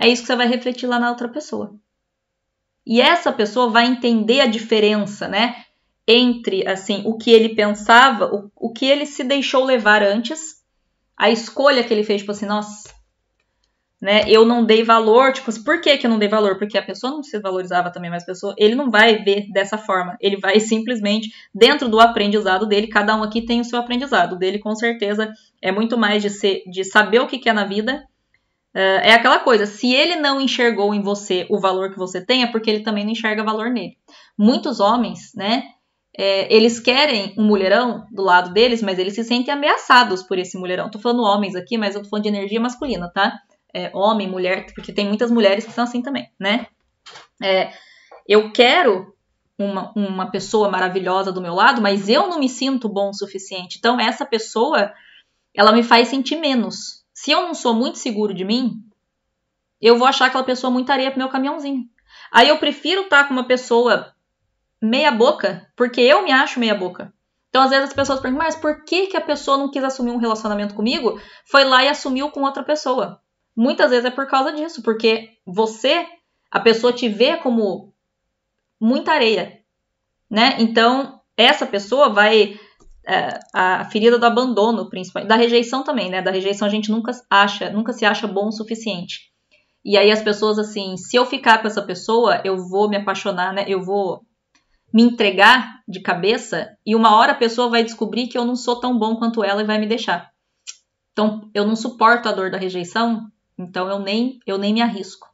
É isso que você vai refletir lá na outra pessoa. E essa pessoa vai entender a diferença, né? entre assim o que ele pensava, o, o que ele se deixou levar antes, a escolha que ele fez, tipo assim, nossa, né? Eu não dei valor, tipo assim, por que, que eu não dei valor? Porque a pessoa não se valorizava também, mas a pessoa, ele não vai ver dessa forma. Ele vai simplesmente, dentro do aprendizado dele, cada um aqui tem o seu aprendizado. dele, com certeza, é muito mais de, ser, de saber o que quer é na vida. Eh, é aquela coisa, se ele não enxergou em você o valor que você tem, é porque ele também não enxerga valor nele. Muitos homens, né? É, eles querem um mulherão do lado deles, mas eles se sentem ameaçados por esse mulherão. Tô falando homens aqui, mas eu tô falando de energia masculina, tá? É, homem, mulher, porque tem muitas mulheres que são assim também, né? É, eu quero uma, uma pessoa maravilhosa do meu lado, mas eu não me sinto bom o suficiente. Então, essa pessoa, ela me faz sentir menos. Se eu não sou muito seguro de mim, eu vou achar aquela pessoa muito areia pro meu caminhãozinho. Aí eu prefiro estar tá com uma pessoa meia boca, porque eu me acho meia boca. Então, às vezes as pessoas perguntam, mas por que, que a pessoa não quis assumir um relacionamento comigo? Foi lá e assumiu com outra pessoa. Muitas vezes é por causa disso, porque você, a pessoa te vê como muita areia, né? Então, essa pessoa vai. É, a ferida do abandono, principalmente, da rejeição também, né? Da rejeição a gente nunca acha, nunca se acha bom o suficiente. E aí as pessoas assim, se eu ficar com essa pessoa, eu vou me apaixonar, né? Eu vou me entregar de cabeça e uma hora a pessoa vai descobrir que eu não sou tão bom quanto ela e vai me deixar. Então, eu não suporto a dor da rejeição, então eu nem, eu nem me arrisco.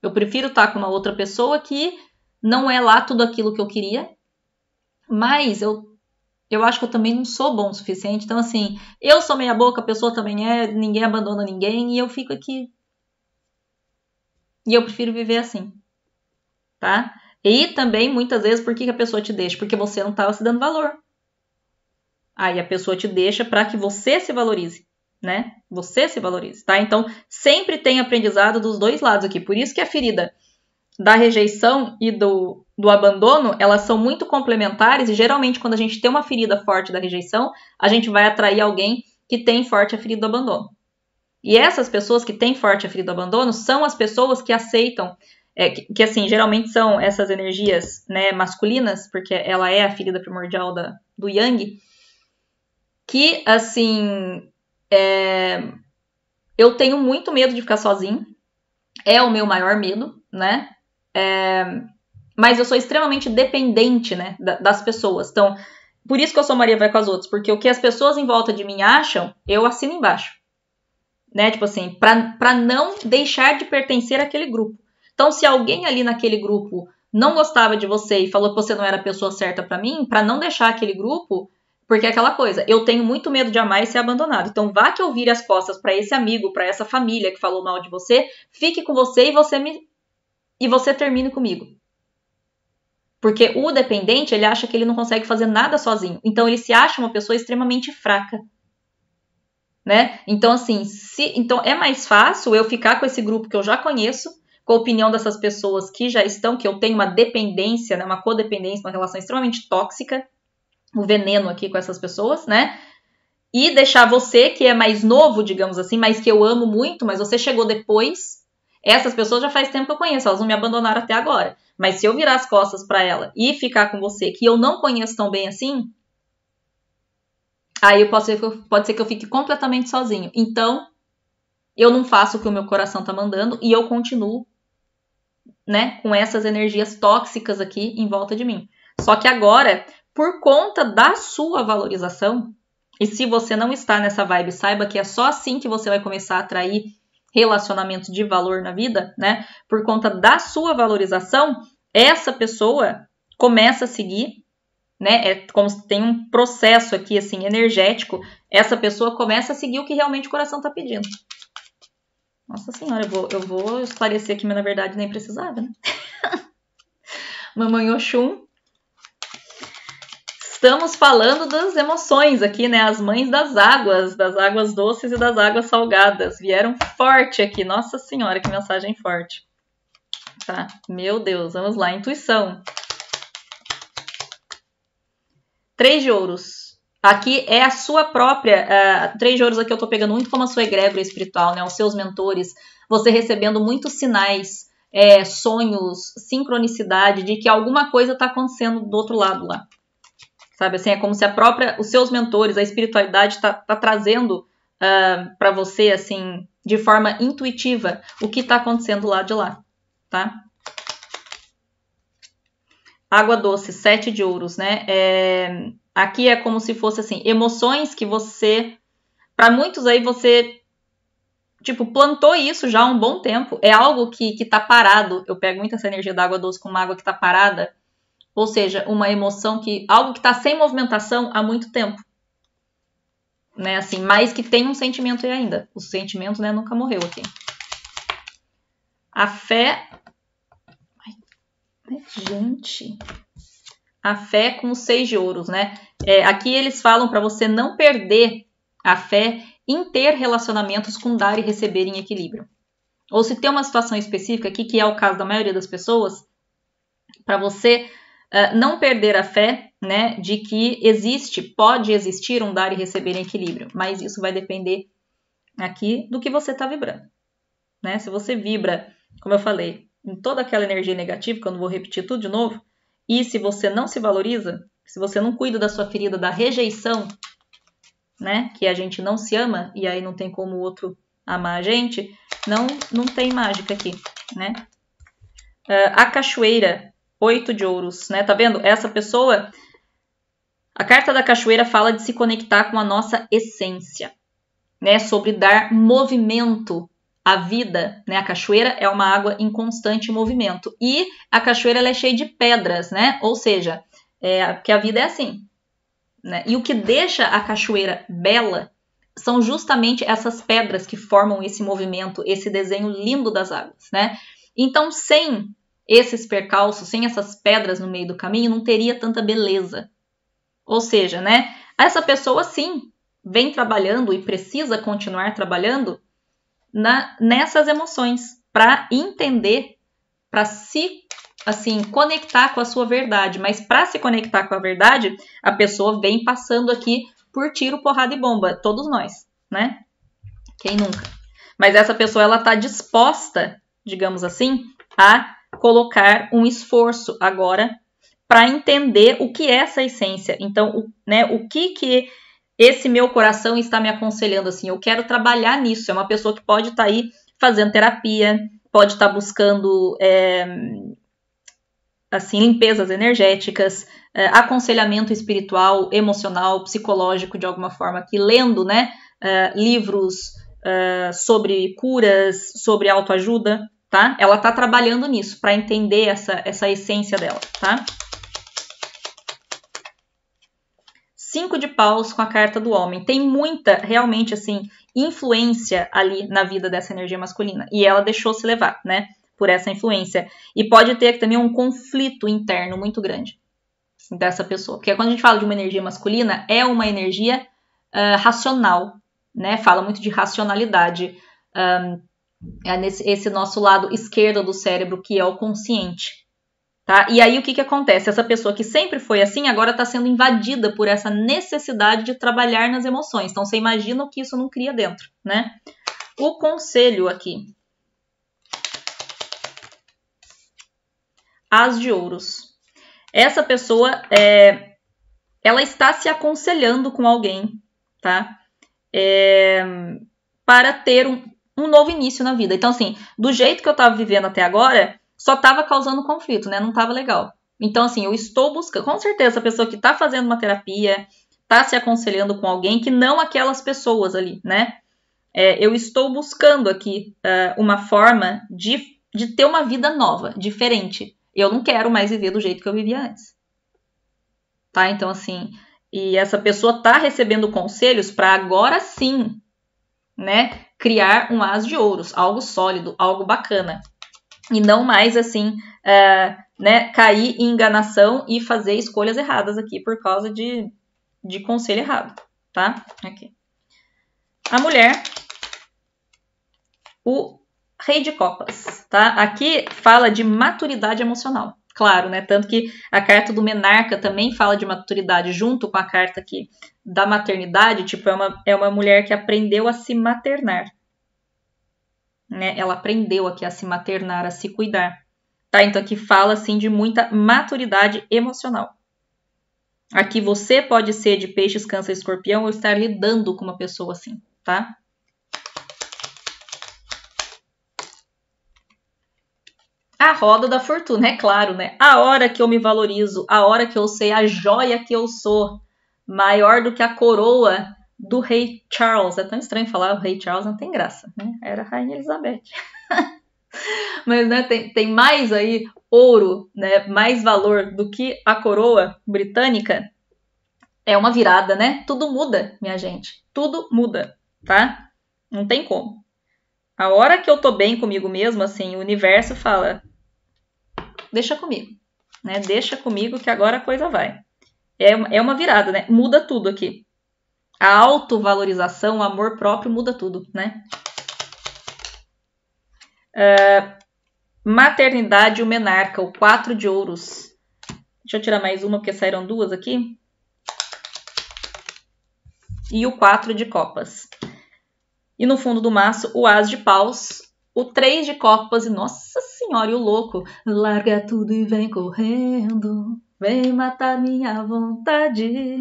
Eu prefiro estar com uma outra pessoa que não é lá tudo aquilo que eu queria, mas eu eu acho que eu também não sou bom o suficiente. Então, assim, eu sou meia boca, a pessoa também é, ninguém abandona ninguém, e eu fico aqui. E eu prefiro viver assim. Tá? E também, muitas vezes, por que a pessoa te deixa? Porque você não estava se dando valor. Aí a pessoa te deixa para que você se valorize, né? Você se valorize, tá? Então, sempre tem aprendizado dos dois lados aqui. Por isso que a ferida da rejeição e do, do abandono, elas são muito complementares e geralmente quando a gente tem uma ferida forte da rejeição, a gente vai atrair alguém que tem forte a ferida do abandono. E essas pessoas que têm forte a ferida do abandono são as pessoas que aceitam é, que, que, assim, geralmente são essas energias né, masculinas, porque ela é a filha primordial da, do Yang, que, assim, é, eu tenho muito medo de ficar sozinho, é o meu maior medo, né? É, mas eu sou extremamente dependente, né, das pessoas. Então, por isso que eu sou Maria vai com as outras, porque o que as pessoas em volta de mim acham, eu assino embaixo. Né? Tipo assim, para não deixar de pertencer àquele grupo. Então, se alguém ali naquele grupo não gostava de você e falou que você não era a pessoa certa para mim, para não deixar aquele grupo, porque é aquela coisa, eu tenho muito medo de amar e ser abandonado. Então, vá que eu vire as costas para esse amigo, para essa família que falou mal de você, fique com você e você me e você termine comigo. Porque o dependente, ele acha que ele não consegue fazer nada sozinho. Então ele se acha uma pessoa extremamente fraca. Né? Então assim, se então é mais fácil eu ficar com esse grupo que eu já conheço com a opinião dessas pessoas que já estão, que eu tenho uma dependência, né, uma codependência, uma relação extremamente tóxica, o veneno aqui com essas pessoas, né? E deixar você, que é mais novo, digamos assim, mas que eu amo muito, mas você chegou depois. Essas pessoas já faz tempo que eu conheço, elas não me abandonaram até agora. Mas se eu virar as costas para ela e ficar com você, que eu não conheço tão bem assim, aí eu posso ser, pode ser que eu fique completamente sozinho. Então, eu não faço o que o meu coração tá mandando e eu continuo né, com essas energias tóxicas aqui em volta de mim. Só que agora, por conta da sua valorização, e se você não está nessa vibe, saiba que é só assim que você vai começar a atrair relacionamentos de valor na vida, né? Por conta da sua valorização, essa pessoa começa a seguir, né? É como se tem um processo aqui assim energético, essa pessoa começa a seguir o que realmente o coração está pedindo. Nossa senhora, eu vou, eu vou esclarecer que, mas na verdade nem precisava, né? Mamãe Oxum. Estamos falando das emoções aqui, né? As mães das águas, das águas doces e das águas salgadas. Vieram forte aqui. Nossa senhora, que mensagem forte. Tá, meu Deus, vamos lá. Intuição. Três de ouros. Aqui é a sua própria. Uh, três de ouros aqui eu estou pegando muito como a sua egrégora espiritual, né? Os seus mentores. Você recebendo muitos sinais, é, sonhos, sincronicidade de que alguma coisa está acontecendo do outro lado lá. Sabe assim? É como se a própria. Os seus mentores, a espiritualidade está tá trazendo uh, ah, para você, assim, de forma intuitiva, o que está acontecendo lá de lá, tá? Água doce, sete de ouros, né? É Aqui é como se fosse assim, emoções que você, para muitos aí você tipo plantou isso já há um bom tempo, é algo que que tá parado. Eu pego muito essa energia da água doce com uma água que tá parada, ou seja, uma emoção que algo que tá sem movimentação há muito tempo. Né, assim, mas que tem um sentimento aí ainda. O sentimento, né, nunca morreu aqui. A fé Ai, gente a fé com os seis de ouros, né? É, aqui eles falam para você não perder a fé em ter relacionamentos com dar e receber em equilíbrio. Ou se tem uma situação específica aqui, que é o caso da maioria das pessoas, para você uh, não perder a fé, né, de que existe, pode existir um dar e receber em equilíbrio, mas isso vai depender aqui do que você está vibrando, né? Se você vibra, como eu falei, em toda aquela energia negativa, que eu não vou repetir tudo de novo, e se você não se valoriza, se você não cuida da sua ferida da rejeição, né, que a gente não se ama e aí não tem como o outro amar a gente, não não tem mágica aqui, né? Uh, a cachoeira, oito de ouros, né? Tá vendo? Essa pessoa, a carta da cachoeira fala de se conectar com a nossa essência, né? Sobre dar movimento a vida, né? A cachoeira é uma água em constante movimento e a cachoeira é cheia de pedras, né? Ou seja, é, que a vida é assim. Né? E o que deixa a cachoeira bela são justamente essas pedras que formam esse movimento, esse desenho lindo das águas, né? Então, sem esses percalços, sem essas pedras no meio do caminho, não teria tanta beleza. Ou seja, né? Essa pessoa sim vem trabalhando e precisa continuar trabalhando na, nessas emoções para entender, para se assim conectar com a sua verdade. Mas para se conectar com a verdade, a pessoa vem passando aqui por tiro, porrada e bomba, todos nós, né? Quem nunca? Mas essa pessoa ela está disposta, digamos assim, a colocar um esforço agora para entender o que é essa essência. Então, o, né, o que que esse meu coração está me aconselhando assim, eu quero trabalhar nisso. É uma pessoa que pode estar tá aí fazendo terapia, pode estar tá buscando é, assim limpezas energéticas, é, aconselhamento espiritual, emocional, psicológico de alguma forma, que lendo, né, é, livros é, sobre curas, sobre autoajuda, tá? Ela está trabalhando nisso para entender essa essa essência dela, tá? cinco de paus com a carta do homem. Tem muita, realmente, assim, influência ali na vida dessa energia masculina. E ela deixou se levar, né? Por essa influência. E pode ter também um conflito interno muito grande dessa pessoa. Porque quando a gente fala de uma energia masculina, é uma energia uh, racional, né? Fala muito de racionalidade. Um, ah, é nesse, esse nosso lado esquerdo do cérebro, que é o consciente. Tá? E aí o que, que acontece? Essa pessoa que sempre foi assim agora está sendo invadida por essa necessidade de trabalhar nas emoções. Então você imagina o que isso não cria dentro, né? O conselho aqui. As de ouros. Essa pessoa é, ela está se aconselhando com alguém, tá? É, para ter um, um novo início na vida. Então, assim, do jeito que eu estava vivendo até agora, só estava causando conflito, né? Não estava legal. Então, assim, eu estou buscando, com certeza, a pessoa que está fazendo uma terapia, está se aconselhando com alguém que não aquelas pessoas ali, né? É, eu estou buscando aqui uh, uma forma de, de ter uma vida nova, diferente. Eu não quero mais viver do jeito que eu vivia antes. Tá? Então, assim, e essa pessoa está recebendo conselhos para agora sim, né? Criar um as de ouros, algo sólido, algo bacana e não mais assim é, né, cair em enganação e fazer escolhas erradas aqui por causa de, de conselho errado, tá? Aqui. A mulher, o rei de copas, tá? Aqui fala de maturidade emocional, claro, né? Tanto que a carta do menarca também fala de maturidade junto com a carta aqui da maternidade, tipo, é uma, é uma mulher que aprendeu a se maternar, né? Ela aprendeu aqui a se maternar, a se cuidar. Tá? Então aqui fala assim de muita maturidade emocional. Aqui você pode ser de peixes, câncer, escorpião ou estar lidando com uma pessoa assim, tá? A roda da fortuna, é claro, né? A hora que eu me valorizo, a hora que eu sei a joia que eu sou, maior do que a coroa do rei Charles. É tão estranho falar o rei Charles, não tem graça, né? Era a rainha Elizabeth. Mas né, tem, tem mais aí ouro, né, mais valor do que a coroa britânica. É uma virada, né? Tudo muda, minha gente. Tudo muda, tá? Não tem como. A hora que eu tô bem comigo mesmo, assim, o universo fala: deixa comigo, né? Deixa comigo que agora a coisa vai. É, é uma virada, né? Muda tudo aqui a autovalorização, o amor próprio muda tudo, né? Uh, maternidade, o menarca, o quatro de ouros. Deixa eu tirar mais uma, porque saíram duas aqui. E o quatro de copas. E no fundo do maço, o as de paus, o três de copas e, nossa senhora, e o louco. Larga tudo e vem correndo, vem matar minha vontade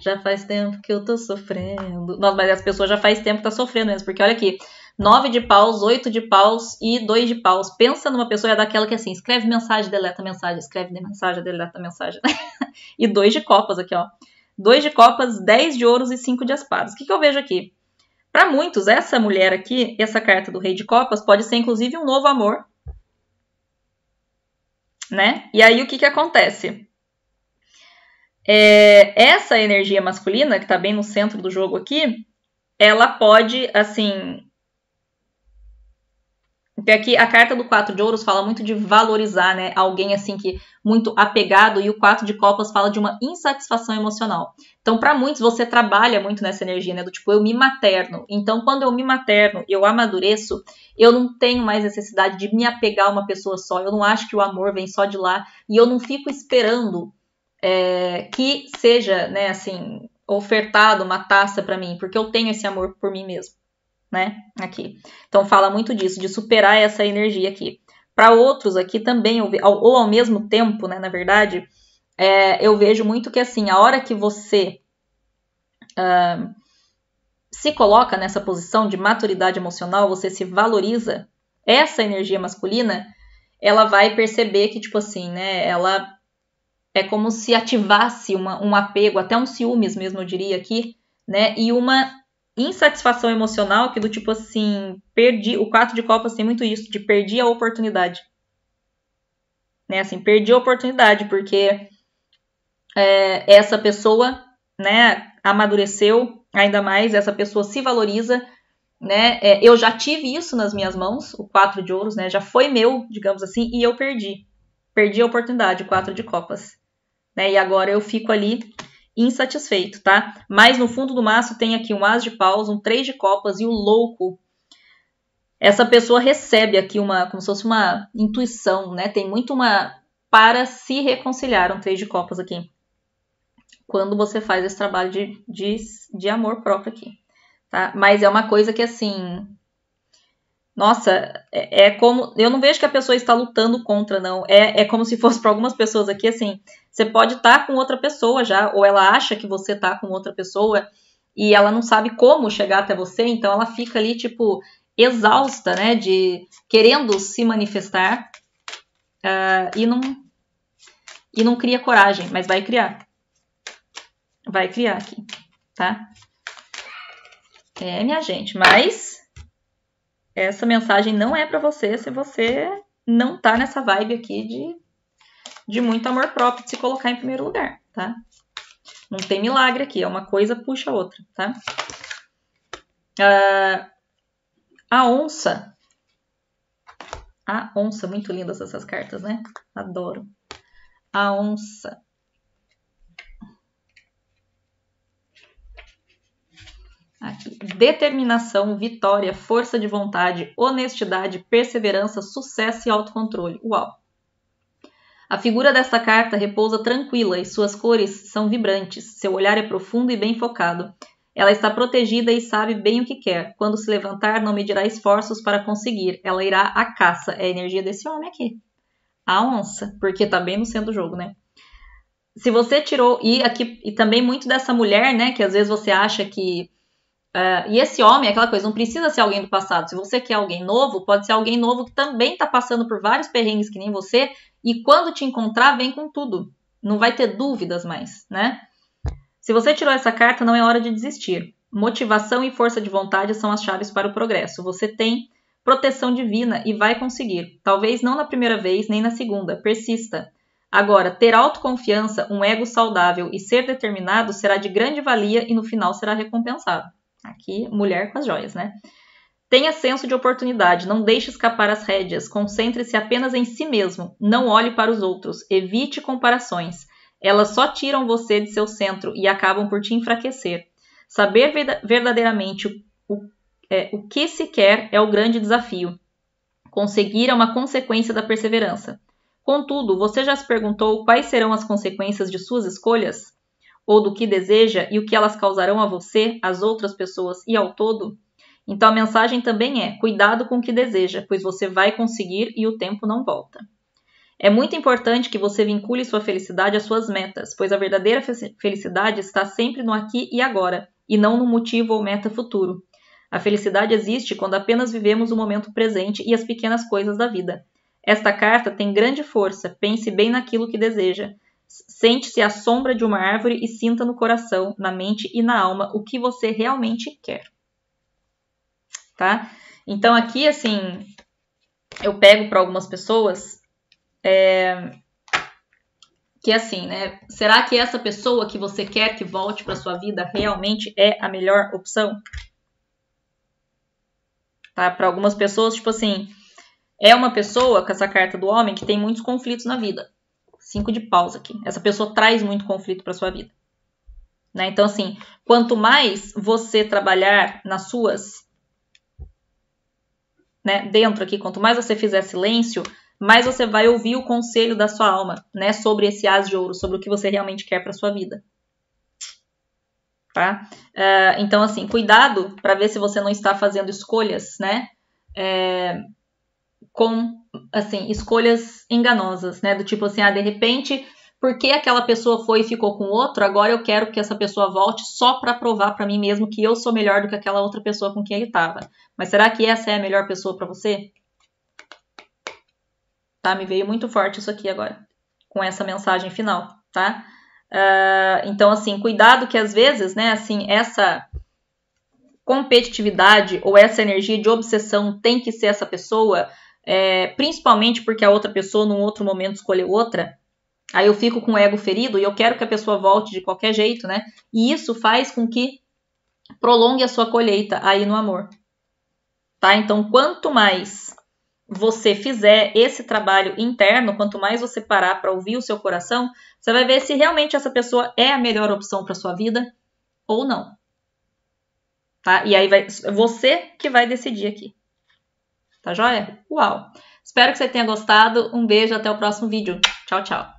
já faz tempo que eu tô sofrendo. Nossa, mas as pessoas já faz tempo que tá sofrendo mesmo, porque olha aqui, nove de paus, oito de paus e dois de paus. Pensa numa pessoa é daquela que é assim, escreve mensagem, deleta mensagem, escreve mensagem, deleta mensagem. e dois de copas aqui, ó. Dois de copas, dez de ouros e cinco de espadas. O que, que eu vejo aqui? Para muitos, essa mulher aqui, essa carta do Rei de Copas, pode ser inclusive um novo amor. Né? E aí o que, que acontece? É, essa energia masculina, que está bem no centro do jogo aqui, ela pode, assim. Porque aqui a carta do quatro de ouros fala muito de valorizar, né? Alguém assim que muito apegado, e o quatro de copas fala de uma insatisfação emocional. Então, para muitos, você trabalha muito nessa energia, né? Do tipo, eu me materno. Então, quando eu me materno, eu amadureço, eu não tenho mais necessidade de me apegar a uma pessoa só. Eu não acho que o amor vem só de lá. E eu não fico esperando é, que seja, né, assim, ofertado uma taça para mim, porque eu tenho esse amor por mim mesmo, né? Aqui. Então fala muito disso, de superar essa energia aqui. Para outros aqui também, ou ao mesmo tempo, né, na verdade, é, eu vejo muito que assim, a hora que você uh, se coloca nessa posição de maturidade emocional, você se valoriza, essa energia masculina, ela vai perceber que, tipo assim, né, ela é como se ativasse uma, um apego, até um ciúmes mesmo, eu diria aqui, né? E uma insatisfação emocional que do tipo assim, perdi. O quatro de copas tem muito isso, de perdi a oportunidade. Né? Assim, perdi a oportunidade, porque é, essa pessoa, né, amadureceu ainda mais, essa pessoa se valoriza, né? É, eu já tive isso nas minhas mãos, o quatro de ouros, né? Já foi meu, digamos assim, e eu perdi. Perdi a oportunidade, o quatro de copas né? E agora eu fico ali insatisfeito, tá? Mas no fundo do maço tem aqui um as de paus, um três de copas e o louco. Essa pessoa recebe aqui uma, como se fosse uma intuição, né? Tem muito uma para se reconciliar, um três de copas aqui. Quando você faz esse trabalho de, de, de amor próprio aqui, tá? Mas é uma coisa que, assim, nossa, é, é, como. Eu não vejo que a pessoa está lutando contra, não. É, é como se fosse para algumas pessoas aqui assim: você pode estar tá com outra pessoa já, ou ela acha que você está com outra pessoa e ela não sabe como chegar até você, então ela fica ali, tipo, exausta, né? De querendo se manifestar uh, e, não, e não cria coragem, mas vai criar. Vai criar aqui, tá? É, minha gente, mas essa mensagem não é para você se você não tá nessa vibe aqui de, de muito amor próprio, de se colocar em primeiro lugar, tá? Não tem milagre aqui, é uma coisa puxa a outra, tá? Uh, a onça. A onça, muito lindas essas cartas, né? Adoro. A onça. Aqui. Determinação, vitória, força de vontade, honestidade, perseverança, sucesso e autocontrole. Uau! A figura desta carta repousa tranquila e suas cores são vibrantes. Seu olhar é profundo e bem focado. Ela está protegida e sabe bem o que quer. Quando se levantar, não medirá esforços para conseguir. Ela irá à caça. É a energia desse homem aqui. A onça, porque está bem no centro do jogo, né? Se você tirou e aqui e também muito dessa mulher, né, que às vezes você acha que Uh, e esse homem, é aquela coisa, não precisa ser alguém do passado. Se você quer alguém novo, pode ser alguém novo que também está passando por vários perrengues que nem você. E quando te encontrar, vem com tudo. Não vai ter dúvidas mais, né? Se você tirou essa carta, não é hora de desistir. Motivação e força de vontade são as chaves para o progresso. Você tem proteção divina e vai conseguir. Talvez não na primeira vez, nem na segunda. Persista. Agora, ter autoconfiança, um ego saudável e ser determinado será de grande valia e no final será recompensado. Aqui, mulher com as joias, né? Tenha senso de oportunidade, não deixe escapar as rédeas, concentre-se apenas em si mesmo, não olhe para os outros, evite comparações. Elas só tiram você de seu centro e acabam por te enfraquecer. Saber verdadeiramente o, é, o que se quer é o grande desafio. Conseguir é uma consequência da perseverança. Contudo, você já se perguntou quais serão as consequências de suas escolhas? ou do que deseja e o que elas causarão a você, às outras pessoas e ao todo? Então a mensagem também é: cuidado com o que deseja, pois você vai conseguir e o tempo não volta. É muito importante que você vincule sua felicidade às suas metas, pois a verdadeira felicidade está sempre no aqui e agora, e não no motivo ou meta futuro. A felicidade existe quando apenas vivemos o momento presente e as pequenas coisas da vida. Esta carta tem grande força, pense bem naquilo que deseja. Sente-se à sombra de uma árvore e sinta no coração, na mente e na alma o que você realmente quer. Tá? Então aqui, assim, eu pego para algumas pessoas é, que assim, né? Será que essa pessoa que você quer que volte para sua vida realmente é a melhor opção? Tá? Para algumas pessoas, tipo assim, é uma pessoa com essa carta do homem que tem muitos conflitos na vida. Cinco de paus aqui. Essa pessoa traz muito conflito para sua vida. Né? Então, assim, quanto mais você trabalhar nas suas. Né, dentro aqui, quanto mais você fizer silêncio, mais você vai ouvir o conselho da sua alma né, sobre esse as de ouro, sobre o que você realmente quer para sua vida. Tá? Uh, então, assim, cuidado para ver se você não está fazendo escolhas né, é, com assim escolhas enganosas, né? Do tipo assim, ah, de repente, porque aquela pessoa foi e ficou com outro, agora eu quero que essa pessoa volte só para provar para mim mesmo que eu sou melhor do que aquela outra pessoa com quem ele estava. Mas será que essa é a melhor pessoa para você? Tá, me veio muito forte isso aqui agora, com essa mensagem final, tá? Uh, então, assim, cuidado que às vezes, né, assim, essa competitividade ou essa energia de obsessão tem que ser essa pessoa, é, principalmente porque a outra pessoa, num outro momento, escolheu outra, aí eu fico com o ego ferido e eu quero que a pessoa volte de qualquer jeito, né? E isso faz com que prolongue a sua colheita aí no amor. Tá? Então, quanto mais você fizer esse trabalho interno, quanto mais você parar para ouvir o seu coração, você vai ver se realmente essa pessoa é a melhor opção para sua vida ou não. Tá? E aí vai, você que vai decidir aqui. Tá joia? Uau! Espero que você tenha gostado. Um beijo, até o próximo vídeo. Tchau, tchau!